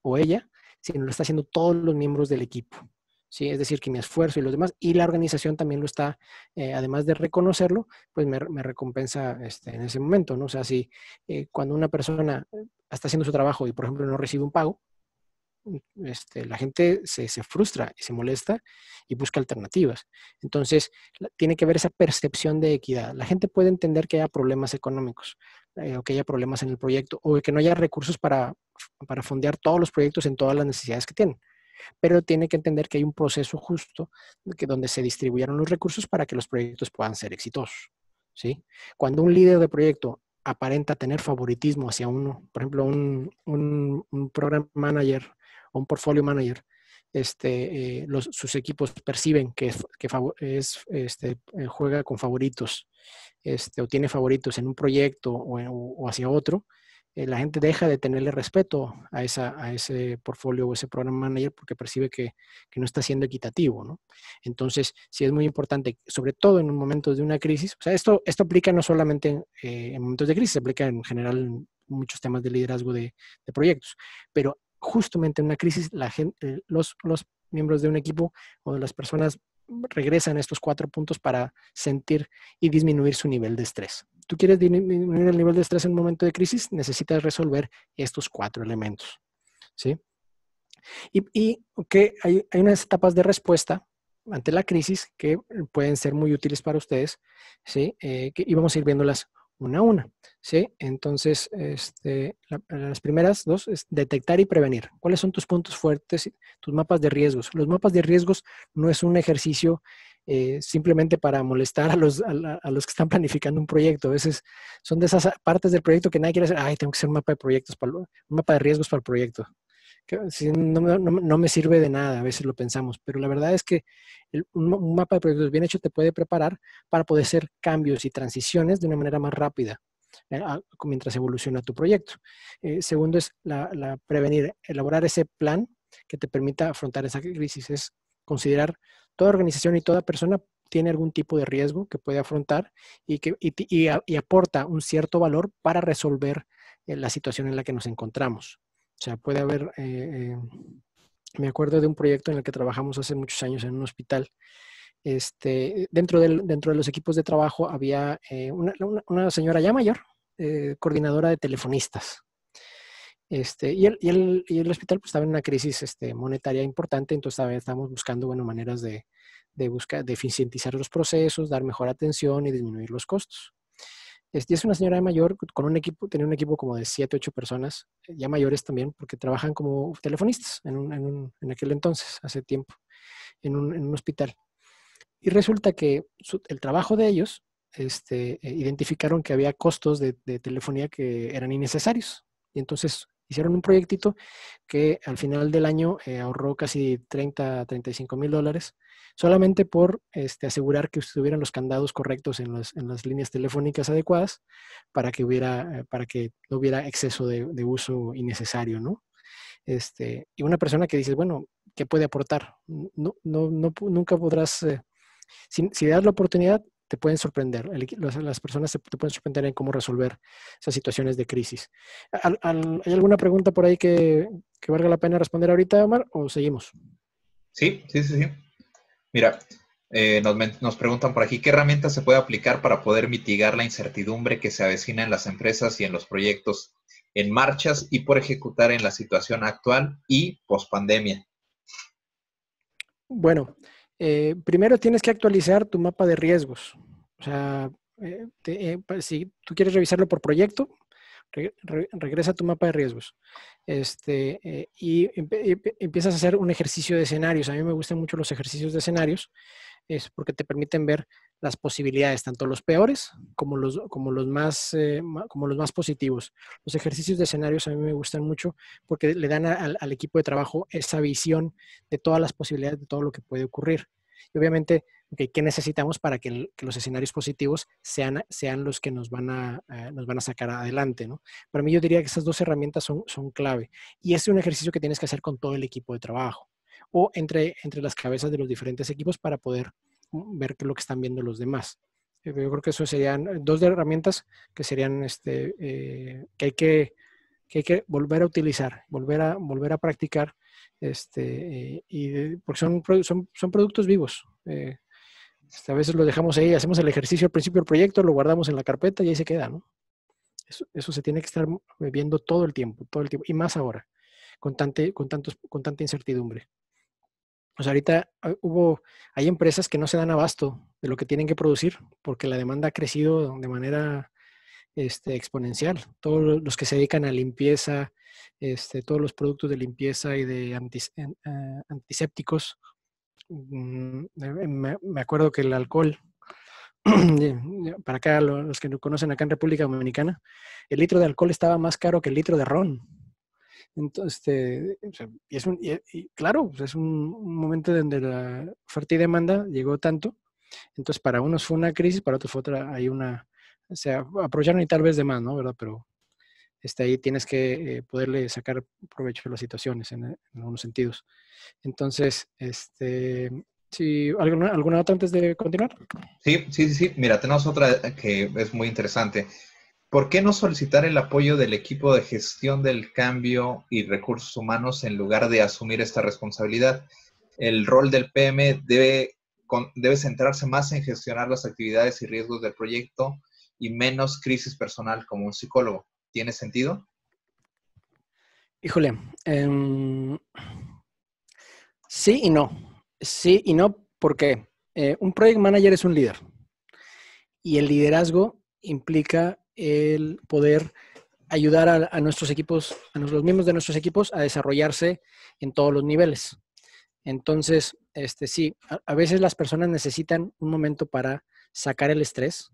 o ella, sino lo están haciendo todos los miembros del equipo. ¿sí? Es decir, que mi esfuerzo y los demás, y la organización también lo está, eh, además de reconocerlo, pues me, recompensa este, en ese momento, ¿no? O sea, si eh, cuando una persona eh, está haciendo su trabajo y, por ejemplo, no recibe un pago, este, la gente se, frustra y se molesta y busca alternativas. Entonces, tiene que ver esa percepción de equidad. La gente puede entender que haya problemas económicos, eh, o que haya problemas en el proyecto o que no haya recursos para, para fondear todos los proyectos en todas las necesidades que tienen. Pero tiene que entender que hay un proceso justo que, donde se distribuyeron los recursos para que los proyectos puedan ser exitosos. ¿sí? Cuando un líder de proyecto aparenta tener favoritismo hacia uno, por ejemplo, un, un, un program manager o un portfolio manager, este, eh, sus equipos perciben que, es, este, eh, juega con favoritos este, o tiene favoritos en un proyecto o, hacia otro, eh, la gente deja de tenerle respeto a, ese portfolio o ese program manager porque percibe que, no está siendo equitativo. Entonces, sí es muy importante, sobre todo en un momento de una crisis, esto, esto aplica no solamente en, momentos de crisis, aplica en general en muchos temas de liderazgo de, de proyectos, pero justamente en una crisis eh, los, miembros de un equipo o de las personas regresan a estos cuatro puntos para sentir y disminuir su nivel de estrés. Tú quieres disminuir el nivel de estrés en un momento de crisis, necesitas resolver estos cuatro elementos. ¿sí? Y, que hay, unas etapas de respuesta ante la crisis que pueden ser muy útiles para ustedes, ¿sí? Eh, que, y vamos a ir viéndolas una a una. ¿sí? Entonces, este, las primeras dos es detectar y prevenir. ¿Cuáles son tus puntos fuertes, tus mapas de riesgos? Los mapas de riesgos no es un ejercicio eh, simplemente para molestar a los, que están planificando un proyecto. A veces son de esas partes del proyecto que nadie quiere hacer. Ay, tengo que hacer un mapa de proyectos, para, un mapa de riesgos para el proyecto no, me sirve de nada, a veces lo pensamos, pero la verdad es que un, mapa de proyectos bien hecho te puede preparar para poder hacer cambios y transiciones de una manera más rápida eh, mientras evoluciona tu proyecto. Eh, segundo es la, prevenir, elaborar ese plan que te permita afrontar esa crisis. Es considerar toda organización y toda persona tiene algún tipo de riesgo que puede afrontar y, que, aporta un cierto valor para resolver eh, la situación en la que nos encontramos. O sea, puede haber, eh, eh, me acuerdo de un proyecto en el que trabajamos hace muchos años en un hospital. Este, dentro, del, dentro de los equipos de trabajo había eh, una, señora ya mayor, coordinadora de telefonistas. Este, y, el, y, el, hospital pues, estaba en una crisis este, monetaria importante, entonces estábamos buscando bueno, maneras de, de, buscar, de eficientizar los procesos, dar mejor atención y disminuir los costos. Este, es una señora mayor con un equipo, tenía un equipo como de 7, 8 personas, eh, ya mayores también, porque trabajan como telefonistas en, aquel entonces, hace tiempo, en un, hospital. Y resulta que el trabajo de ellos este, eh, identificaron que había costos de, de, telefonía que eran innecesarios. Y entonces hicieron un proyectito que al final del año eh, ahorró casi 30, 35 mil dólares, solamente por este, asegurar que estuvieran los candados correctos en, las, líneas telefónicas adecuadas para que, hubiera, eh, para que no hubiera exceso de, uso innecesario, ¿no? Este, y una persona que dice bueno, ¿qué puede aportar? No, no, no nunca podrás, eh, si, le das la oportunidad, te pueden sorprender, las personas te, pueden sorprender en cómo resolver esas situaciones de crisis. hay alguna pregunta por ahí que, valga la pena responder ahorita, Omar, o seguimos? Sí, sí, sí, sí. Mira, eh, nos, nos preguntan por aquí qué herramientas se puede aplicar para poder mitigar la incertidumbre que se avecina en las empresas y en los proyectos en marchas y por ejecutar en la situación actual y pospandemia. Bueno, eh, primero tienes que actualizar tu mapa de riesgos. O sea, eh, eh, si tú quieres revisarlo por proyecto, regresa a tu mapa de riesgos. Este, y empiezas a hacer un ejercicio de escenarios. A mí me gustan mucho los ejercicios de escenarios, es porque te permiten ver las posibilidades, tanto los peores como los, como los, más, eh, como los más positivos. Los ejercicios de escenarios a mí me gustan mucho porque le dan al equipo de trabajo esa visión de todas las posibilidades, de todo lo que puede ocurrir. Y obviamente, ¿qué necesitamos para que, los escenarios positivos sean, sean los que nos van a, eh, nos van a sacar adelante? ¿no? Para mí yo diría que esas dos herramientas son, clave. Y es un ejercicio que tienes que hacer con todo el equipo de trabajo o entre, entre las cabezas de los diferentes equipos para poder ver qué lo que están viendo los demás. Eh, yo creo que eso serían eh, dos herramientas que serían este, eh, que, hay que, volver a utilizar, volver a, volver a practicar, este, y porque son, son, productos vivos. Este, a veces lo dejamos ahí, hacemos el ejercicio al principio del proyecto, lo guardamos en la carpeta y ahí se queda, ¿no? Eso, se tiene que estar viendo todo el tiempo, todo el tiempo, y más ahora, con, con, tantos, con tanta incertidumbre. O sea, ahorita ah, hubo, hay empresas que no se dan abasto de lo que tienen que producir porque la demanda ha crecido de manera este, exponencial. Todos los que se dedican a limpieza, este, todos los productos de limpieza y de eh, antisépticos. Mm, eh, me, acuerdo que el alcohol para acá, los que conocen acá en República Dominicana, el litro de alcohol estaba más caro que el litro de ron. Entonces, este, es y, claro, pues, es un, momento donde la oferta y demanda llegó tanto. Entonces, para unos fue una crisis, para otros fue otra, hay una, o sea, aprovecharon y tal vez de más, ¿no? ¿Verdad? Pero este, ahí tienes que eh, poderle sacar provecho de las situaciones en, algunos sentidos. Entonces, este, si, ¿alguna, ¿alguna otra antes de continuar? Sí, sí, sí. Mira, tenemos otra eh, que es muy interesante. ¿Por qué no solicitar el apoyo del equipo de gestión del cambio y recursos humanos en lugar de asumir esta responsabilidad? El rol del PM debe, debe centrarse más en gestionar las actividades y riesgos del proyecto y menos crisis personal como un psicólogo. ¿Tiene sentido? Híjole, em, sí y no. Sí y no porque eh, un project manager es un líder y el liderazgo implica el poder ayudar a, nuestros equipos, a los miembros de nuestros equipos a desarrollarse en todos los niveles. Entonces, este, sí, a, veces las personas necesitan un momento para sacar el estrés,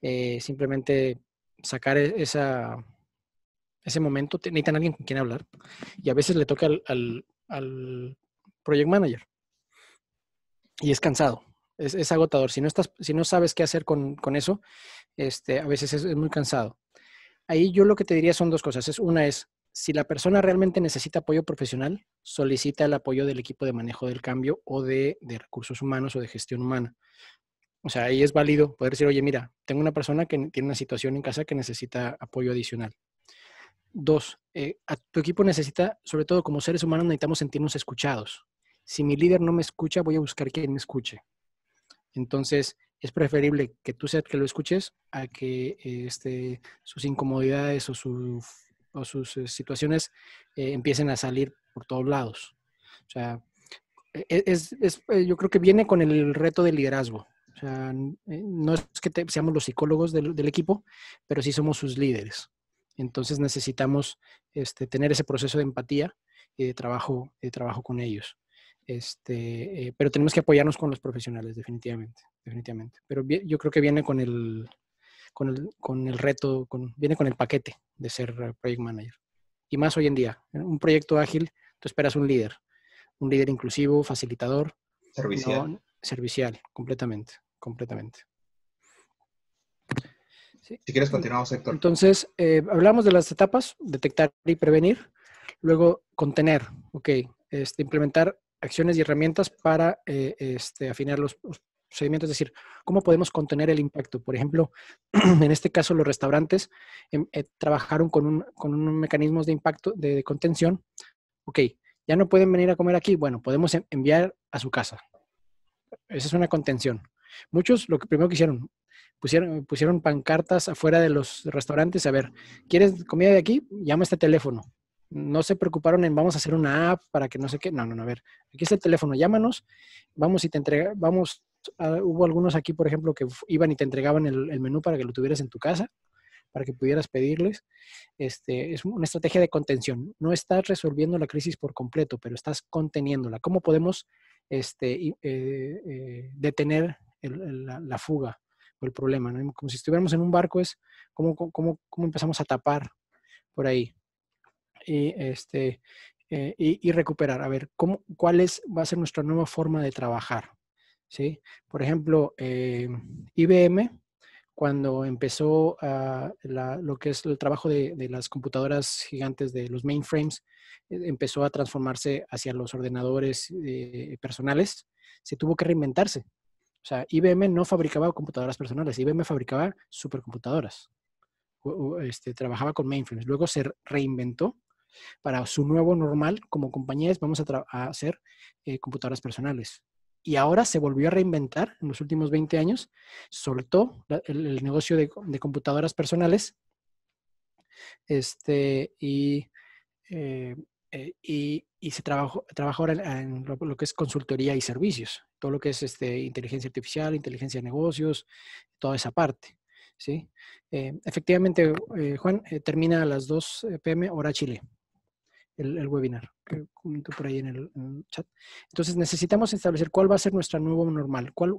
eh, simplemente sacar e-, esa, ese momento, necesitan alguien con quien hablar y a veces le toca al, project manager y es cansado, es, agotador. Si no, estás, si no sabes qué hacer con, con eso, este, a veces es, muy cansado. Ahí yo lo que te diría son dos cosas. Es, una es, si la persona realmente necesita apoyo profesional, solicita el apoyo del equipo de manejo del cambio o de, recursos humanos o de gestión humana. O sea, ahí es válido poder decir, oye, mira, tengo una persona que tiene una situación en casa que necesita apoyo adicional. Dos, eh, a tu equipo necesita, sobre todo como seres humanos, necesitamos sentirnos escuchados. Si mi líder no me escucha, voy a buscar quien me escuche. Entonces, es preferible que tú seas que lo escuches a que este, sus incomodidades o, su, o sus eh, situaciones eh, empiecen a salir por todos lados. O sea, e, e, es, eh, yo creo que viene con el reto del liderazgo. O sea, no es que seamos los psicólogos del, equipo, pero sí somos sus líderes. Entonces necesitamos este, tener ese proceso de empatía y de trabajo, de trabajo con ellos. Este, pero tenemos que apoyarnos con los profesionales, definitivamente definitivamente. Pero yo creo que viene con el, con el, con el reto, viene con el paquete de ser eh, project manager. Y más hoy en día, en un proyecto ágil, tú esperas un líder, un líder inclusivo, facilitador. Servicial. servicial, completamente, completamente. Si quieres, continuamos, Héctor. Entonces, eh, hablamos de las etapas, detectar y prevenir. Luego, contener, ok, este, implementar acciones y herramientas para eh, este, afinar los, los, procedimiento, es decir, cómo podemos contener el impacto. Por ejemplo, en este caso los restaurantes em, eh, trabajaron con un, con mecanismo de impacto, de, contención. Ok, ya no pueden venir a comer aquí, bueno, podemos enviar a su casa. Esa es una contención. Muchos lo que primero que hicieron, pusieron, pusieron pancartas afuera de los restaurantes, a ver, ¿quieres comida de aquí? Llama a este teléfono no se preocuparon en vamos a hacer una app para que no sé qué. No, no, no, a ver, aquí está el teléfono, llámanos, vamos y te entregamos, vamos Ah, hubo algunos aquí, por ejemplo, que iban y te entregaban el, menú para que lo tuvieras en tu casa, para que pudieras pedirles. Este, es una estrategia de contención. No estás resolviendo la crisis por completo, pero estás conteniéndola. ¿Cómo podemos este, eh, eh, detener la, fuga o el problema? Como si estuviéramos en un barco, es cómo, cómo, cómo empezamos a tapar por ahí. Y este, eh, y, recuperar. A ver, ¿cómo, ¿cuál va a ser nuestra nueva forma de trabajar? Por ejemplo, eh, IBM, cuando empezó lo que es el trabajo de, las computadoras gigantes de los mainframes, eh, empezó a transformarse hacia los ordenadores eh, personales, se tuvo que reinventarse. O sea, IBM no fabricaba computadoras personales, IBM fabricaba supercomputadoras. Este, trabajaba con mainframes. Luego se reinventó para su nuevo normal como compañías vamos a, hacer computadoras personales y ahora se volvió a reinventar en los últimos 20 años, sobre todo el, negocio de, computadoras personales este, y, eh, eh, se trabajó, ahora en, lo, que es consultoría y servicios, todo lo que es este, inteligencia artificial, inteligencia de negocios, toda esa parte. ¿sí? Eh, efectivamente, Juan, termina a las 2 pm hora Chile el webinar por ahí en el, chat. Entonces necesitamos establecer cuál va a ser nuestra nueva normal, cuál,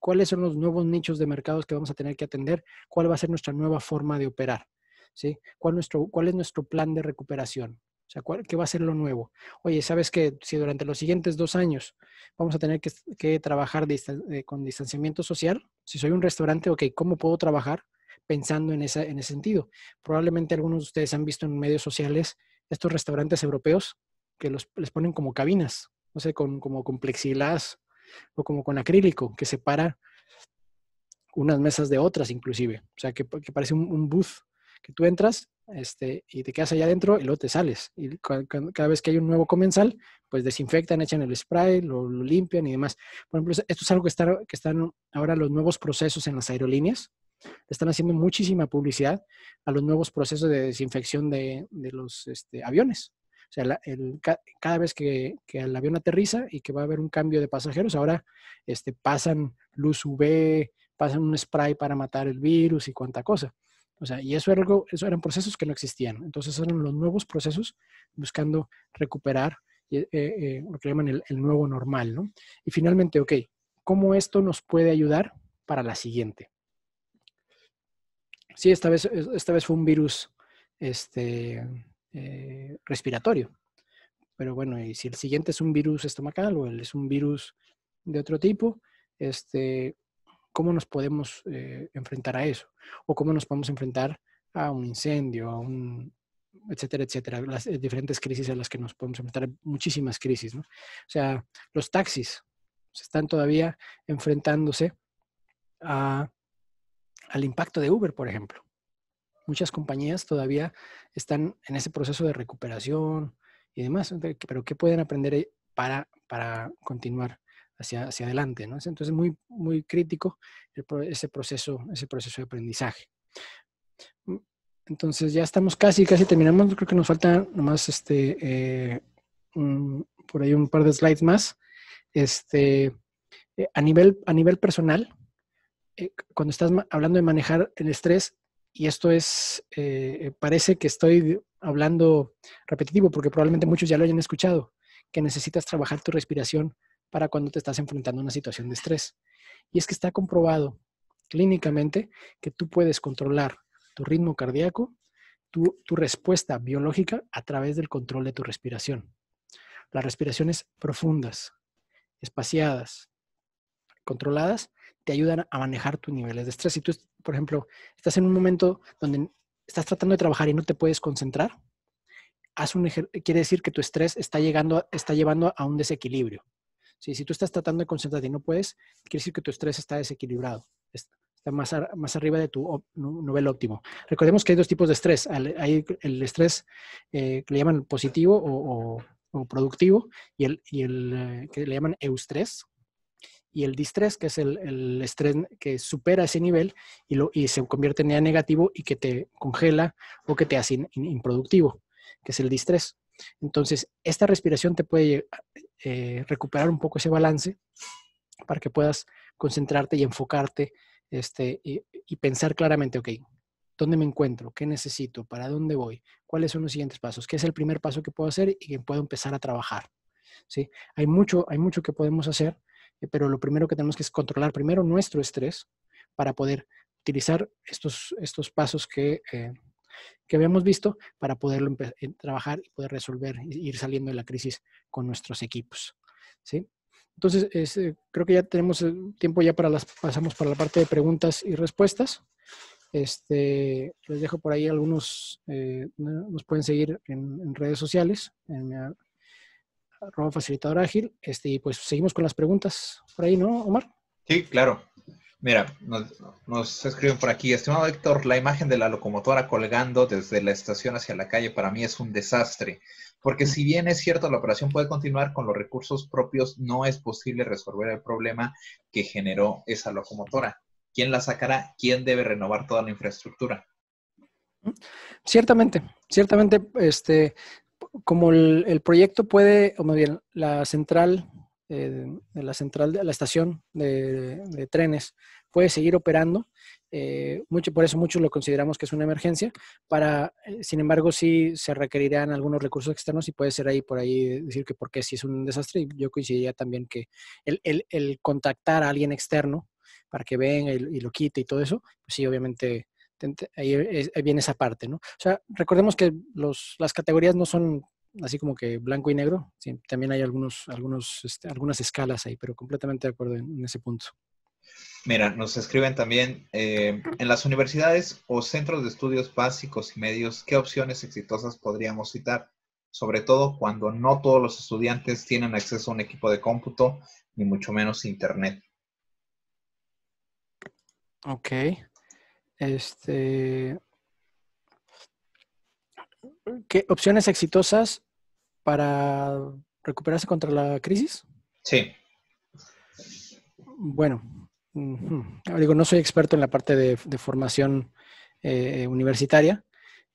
cuáles son los nuevos nichos de mercados que vamos a tener que atender, cuál va a ser nuestra nueva forma de operar, ¿sí? ¿Cuál, nuestro, cuál es nuestro plan de recuperación? O sea, ¿qué va a ser lo nuevo? Oye, ¿sabes que si durante los siguientes dos años vamos a tener que, que trabajar eh, con distanciamiento social? Si soy un restaurante, ok, ¿cómo puedo trabajar pensando en, esa, en ese sentido? Probablemente algunos de ustedes han visto en medios sociales estos restaurantes europeos que los, les ponen como cabinas, no sé, con, como con plexiglas o como con acrílico que separa unas mesas de otras inclusive. O sea, que, parece un, booth que tú entras este, y te quedas allá adentro y luego te sales. Y cada vez que hay un nuevo comensal, pues desinfectan, echan el spray, lo, lo limpian y demás. Por ejemplo, esto es algo que, está, que están ahora los nuevos procesos en las aerolíneas, están haciendo muchísima publicidad a los nuevos procesos de desinfección de, los este, aviones. O sea, cada vez que, el avión aterriza y que va a haber un cambio de pasajeros, ahora este, pasan luz UV, pasan un spray para matar el virus y cuánta cosa. O sea, y eso, eso eran procesos que no existían. Entonces eran los nuevos procesos buscando recuperar eh, eh, lo que llaman el, nuevo normal, ¿no? Y finalmente, ok, ¿cómo esto nos puede ayudar para la siguiente? Sí, esta vez, esta vez fue un virus este, eh, respiratorio. Pero bueno, y si el siguiente es un virus estomacal o es un virus de otro tipo, este, ¿cómo nos podemos eh, enfrentar a eso? ¿O cómo nos podemos enfrentar a un incendio, a un, etcétera, etcétera, las eh, diferentes crisis a las que nos podemos enfrentar, muchísimas crisis, ¿no? O sea, los taxis están todavía enfrentándose a al impacto de Uber, por ejemplo. Muchas compañías todavía están en ese proceso de recuperación y demás, pero ¿qué pueden aprender eh, para, para continuar hacia, hacia adelante? ¿no? Entonces, muy, muy crítico ese, proceso, ese proceso de aprendizaje. Entonces, ya estamos casi, casi terminamos. Creo que nos falta nomás este, eh, por ahí un par de slides más. Este, eh, a, nivel, a nivel personal, eh, cuando estás hablando de manejar el estrés, y esto es, eh, eh, parece que estoy hablando repetitivo, porque probablemente muchos ya lo hayan escuchado, que necesitas trabajar tu respiración para cuando te estás enfrentando a una situación de estrés. Y es que está comprobado clínicamente que tú puedes controlar tu ritmo cardíaco, tu respuesta biológica a través del control de tu respiración. Las respiraciones profundas, espaciadas, controladas, te ayudan a manejar tus niveles de estrés. Si tú, por ejemplo, estás en un momento donde estás tratando de trabajar y no te puedes concentrar, quiere decir que tu estrés está, llegando, está llevando a un desequilibrio. Si tú estás tratando de concentrarte y no puedes, quiere decir que tu estrés está desequilibrado, está más, más arriba de tu nivel óptimo. Recordemos que hay dos tipos de estrés. Hay el estrés eh, que le llaman positivo o, productivo y el, el eh, que le llaman eustrés, y el distrés, que es el, estrés que supera ese nivel y, lo, y se convierte en negativo y que te congela o que te hace improductivo, que es el distrés. Entonces, esta respiración te puede eh, recuperar un poco ese balance para que puedas concentrarte y enfocarte este, y, pensar claramente, ok, ¿dónde me encuentro? ¿Qué necesito? ¿Para dónde voy? ¿Cuáles son los siguientes pasos? ¿Qué es el primer paso que puedo hacer y que puedo empezar a trabajar? ¿Sí? Hay, mucho, hay mucho que podemos hacer eh, pero lo primero que tenemos que es controlar primero nuestro estrés para poder utilizar estos, estos pasos que, eh, habíamos visto para poderlo eh, trabajar y poder resolver, ir saliendo de la crisis con nuestros equipos. ¿sí? Entonces, creo que ya tenemos tiempo ya para las, pasamos para la parte de preguntas y respuestas. Este, les dejo por ahí algunos, nos pueden seguir en, en redes sociales, en, arroba facilitador ágil. Este, y pues seguimos con las preguntas por ahí, ¿no, Omar? Sí, claro. Mira, nos, nos, escriben por aquí, estimado Héctor, la imagen de la locomotora colgando desde la estación hacia la calle para mí es un desastre, porque si bien es cierto la operación puede continuar con los recursos propios, no es posible resolver el problema que generó esa locomotora. ¿Quién la sacará? ¿Quién debe renovar toda la infraestructura? Ciertamente, ciertamente, este, como el, proyecto puede, o más bien, la central, eh, la central, de, la estación de, trenes puede seguir operando. Eh, mucho, por eso muchos lo consideramos que es una emergencia. Para, eh, sin embargo, sí se requerirán algunos recursos externos y puede ser ahí por ahí decir que porque si es un desastre. yo coincidiría también que el, contactar a alguien externo para que venga y, lo quite y todo eso, pues sí, obviamente ahí, viene esa parte, ¿no? O sea, recordemos que las categorías no son así como que blanco y negro, también hay algunos, algunos, este, algunas escalas ahí, pero completamente de acuerdo en, ese punto. Mira, nos escriben también, eh, en las universidades o centros de estudios básicos y medios, ¿qué opciones exitosas podríamos citar? Sobre todo cuando no todos los estudiantes tienen acceso a un equipo de cómputo, ni mucho menos Internet. Ok. Este, ¿qué opciones exitosas para recuperarse contra la crisis? Sí. Bueno, digo, no soy experto en la parte de, formación eh, universitaria.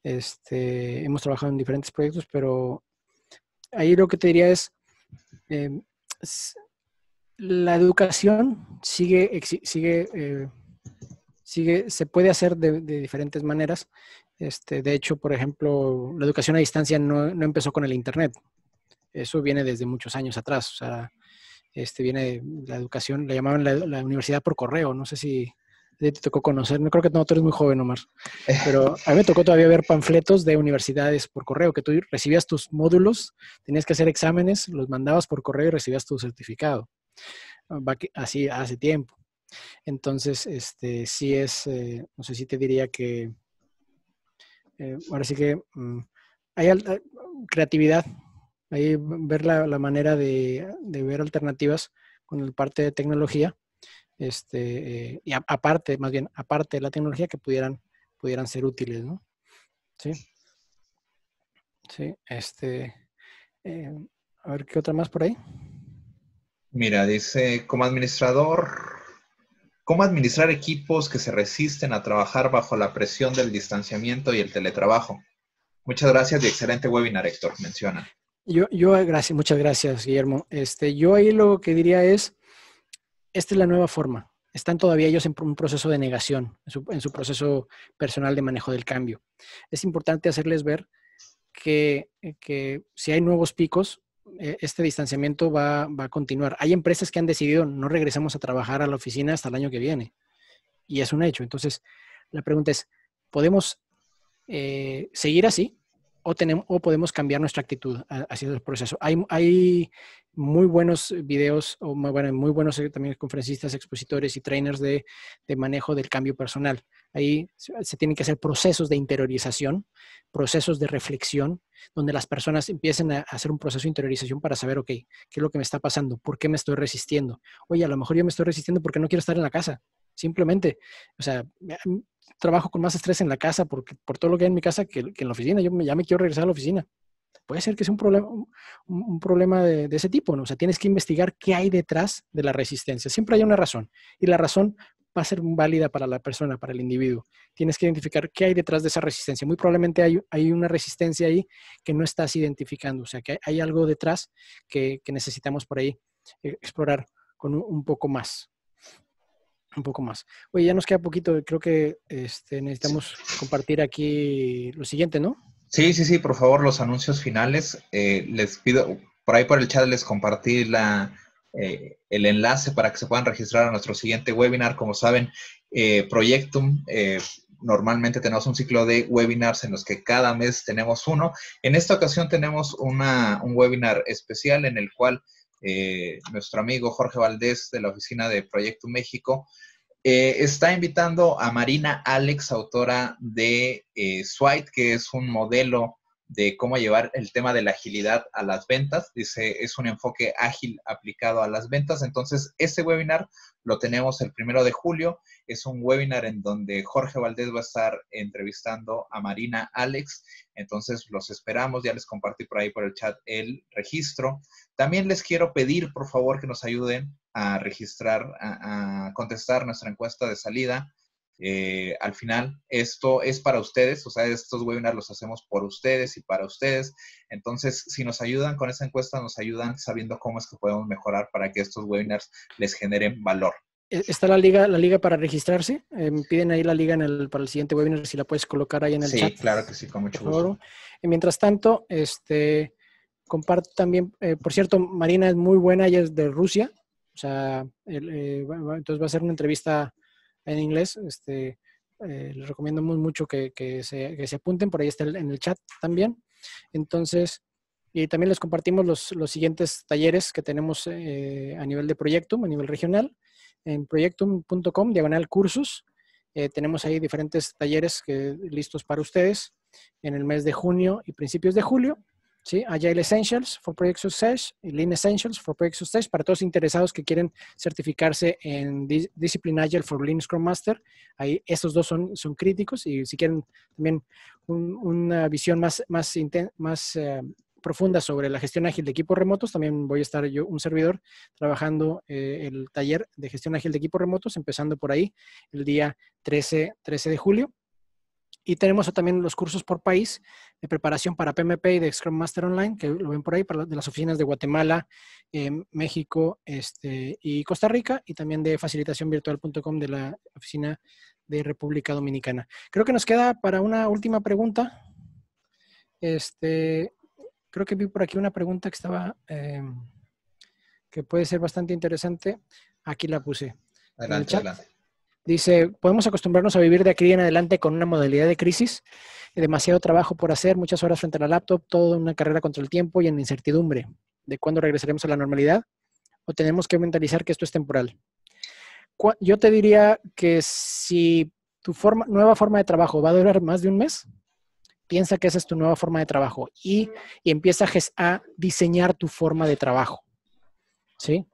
Este, hemos trabajado en diferentes proyectos, pero ahí lo que te diría es, eh, la educación sigue, sigue eh, sigue, se puede hacer de, diferentes maneras. Este, de hecho, por ejemplo, la educación a distancia no, no, empezó con el Internet. Eso viene desde muchos años atrás. O sea, este, viene la educación, la llamaban la, la universidad por correo. No sé si te tocó conocer. No creo que no, tú eres muy joven, Omar. Pero a mí me tocó todavía ver panfletos de universidades por correo, que tú recibías tus módulos, tenías que hacer exámenes, los mandabas por correo y recibías tu certificado. Ah, así hace tiempo. Entonces, este, sí es, eh, no sé si te diría que, eh, ahora sí que mm, hay eh, creatividad, hay ver la, manera de, ver alternativas con el parte de tecnología, este, y aparte, más bien, aparte de la tecnología que pudieran, pudieran ser útiles, ¿no? Sí. Sí, este, a ver, ¿qué otra más por ahí? Mira, dice, como administrador cómo administrar equipos que se resisten a trabajar bajo la presión del distanciamiento y el teletrabajo. Muchas gracias y excelente webinar, Héctor, menciona. Yo, eh, gracias, muchas gracias, Guillermo. Este, yo ahí lo que diría es, esta es la nueva forma. Están todavía ellos en un proceso de negación, en su, en proceso personal de manejo del cambio. Es importante hacerles ver que, que si hay nuevos picos, e, este distanciamiento va, va, a continuar. Hay empresas que han decidido no regresamos a trabajar a la oficina hasta el año que viene. Y es un hecho. Entonces, la pregunta es, ¿podemos eh, seguir así? o, podemos cambiar nuestra actitud hacia el proceso. Hay, muy buenos videos, o muy, buenos eh, también conferencistas, expositores y trainers de, de, manejo del cambio personal. Ahí se tienen que hacer procesos de interiorización, procesos de reflexión, donde las personas empiecen a hacer un proceso de interiorización para saber, ok, ¿qué es lo que me está pasando? ¿Por qué me estoy resistiendo? Oye, a lo mejor yo me estoy resistiendo porque no quiero estar en la casa simplemente. O sea, mm, trabajo con más estrés en la casa porque, por todo lo que hay en mi casa que, en la oficina. Yo me, ya me quiero regresar a la oficina. Puede ser que sea un problema, un, problema de, ese tipo, ¿no? O sea, tienes que investigar qué hay detrás de la resistencia. Siempre hay una razón y la razón va a ser válida para la persona, para el individuo. Tienes que identificar qué hay detrás de esa resistencia. Muy probablemente hay, una resistencia ahí que no estás identificando, o sea, que hay, algo detrás que, necesitamos por ahí eh, explorar con un poco más un poco más. Oye, ya nos queda poquito, creo que este, necesitamos compartir aquí lo siguiente, ¿no? Sí, sí, sí, por favor, los anuncios finales. Eh, les pido, por ahí por el chat les compartí la, eh, el enlace para que se puedan registrar a nuestro siguiente webinar. Como saben, eh, Proyectum, eh, normalmente tenemos un ciclo de webinars en los que cada mes tenemos uno. En esta ocasión tenemos una, un webinar especial en el cual eh, nuestro amigo Jorge Valdés de la oficina de Proyecto México, eh, está invitando a Marina Alex, autora de eh, que es un modelo de cómo llevar el tema de la agilidad a las ventas. Dice, es un enfoque ágil aplicado a las ventas. Entonces, ese webinar lo tenemos el primero de julio. Es un webinar en donde Jorge Valdés va a estar entrevistando a Marina Alex. Entonces, los esperamos. Ya les compartí por ahí por el chat el registro. También les quiero pedir, por favor, que nos ayuden a registrar, a, a contestar nuestra encuesta de salida eh, al final, esto es para ustedes, o sea, estos webinars los hacemos por ustedes y para ustedes. Entonces, si nos ayudan con esa encuesta, nos ayudan sabiendo cómo es que podemos mejorar para que estos webinars les generen valor. E-, Está la liga, la liga para registrarse. Eh, piden ahí la liga en el, para el siguiente webinar, si la puedes colocar ahí en el chat. Sí, claro que sí, con mucho gusto. Y mientras tanto, este, comparto también, eh, por cierto, Marina es muy buena, ella es de Rusia. O sea, entonces va a ser una entrevista en inglés. Este, eh, les recomiendo mucho que, se, apunten, por ahí está en el chat también. Entonces, y también les compartimos los, siguientes talleres que tenemos eh, a nivel de Proyectum, a nivel regional, en projectum.com diagonal cursos. Eh, tenemos ahí diferentes talleres que, listos para ustedes en el mes de junio y principios de julio. ¿sí? Agile Essentials for Project Success y Lean Essentials for Project Success para todos interesados que quieren certificarse en Discipline Agile for Lean Scrum Master. Ahí estos dos son, son críticos y si quieren también una visión más, más, más eh, profunda sobre la gestión ágil de equipos remotos, también voy a estar yo, un servidor, trabajando eh, el taller de gestión ágil de equipos remotos, empezando por ahí el día 13, 13 de julio. Y tenemos también los cursos por país de preparación para PMP y de Scrum Master Online, que lo ven por ahí, de las oficinas de Guatemala, em, México este, y Costa Rica, y también de facilitacionvirtual.com de la oficina de República Dominicana. Creo que nos queda para una última pregunta. Este, creo que vi por aquí una pregunta que estaba, em, que puede ser bastante interesante. Aquí la puse. Adelante, en Dice, podemos acostumbrarnos a vivir de aquí en adelante con una modalidad de crisis, demasiado trabajo por hacer, muchas horas frente a la laptop, toda una carrera contra el tiempo y en incertidumbre de cuándo regresaremos a la normalidad, o tenemos que mentalizar que esto es temporal. Yo te diría que si tu forma, nueva forma de trabajo va a durar más de un mes, piensa que esa es tu nueva forma de trabajo y, y empieza a diseñar tu forma de trabajo. ¿Sí?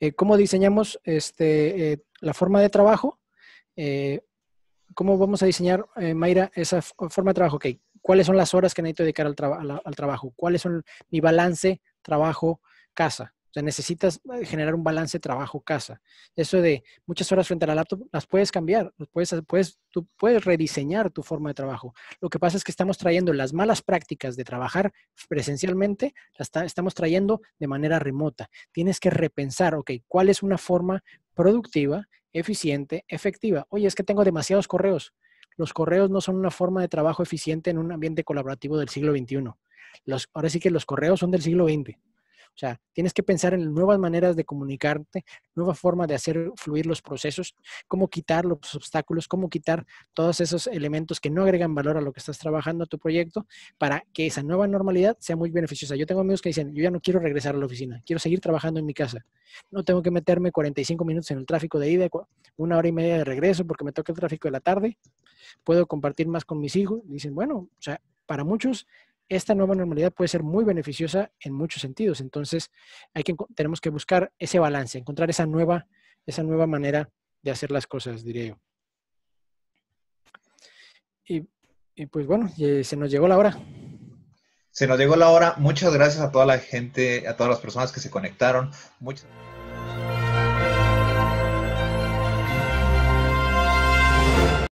Eh, ¿Cómo diseñamos este, eh, la forma de trabajo. Eh, ¿Cómo vamos a diseñar, eh, Mayra, esa forma de trabajo? Okay. ¿Cuáles son las horas que necesito dedicar al, al trabajo? ¿Cuáles son mi balance trabajo-casa? O sea, necesitas eh, generar un balance trabajo-casa. Eso de muchas horas frente a la laptop, las puedes cambiar, puedes, puedes, tú puedes rediseñar tu forma de trabajo. Lo que pasa es que estamos trayendo las malas prácticas de trabajar presencialmente, las estamos trayendo de manera remota. Tienes que repensar, ok, ¿cuál es una forma productiva, eficiente, efectiva? Oye, es que tengo demasiados correos. Los correos no son una forma de trabajo eficiente en un ambiente colaborativo del siglo XXI. Los, ahora sí que los correos son del siglo XX o sea, tienes que pensar en nuevas maneras de comunicarte, nueva forma de hacer fluir los procesos, cómo quitar los obstáculos, cómo quitar todos esos elementos que no agregan valor a lo que estás trabajando a tu proyecto para que esa nueva normalidad sea muy beneficiosa. Yo tengo amigos que dicen, yo ya no quiero regresar a la oficina, quiero seguir trabajando en mi casa. No tengo que meterme 45 minutos en el tráfico de ida, una hora y media de regreso porque me toca el tráfico de la tarde. Puedo compartir más con mis hijos. Dicen, bueno, o sea, para muchos esta nueva normalidad puede ser muy beneficiosa en muchos sentidos. Entonces, hay que, tenemos que buscar ese balance, encontrar esa nueva, esa nueva manera de hacer las cosas, diría yo. Y, pues bueno, se nos llegó la hora. Se nos llegó la hora. Muchas gracias a toda la gente, a todas las personas que se conectaron. Muchas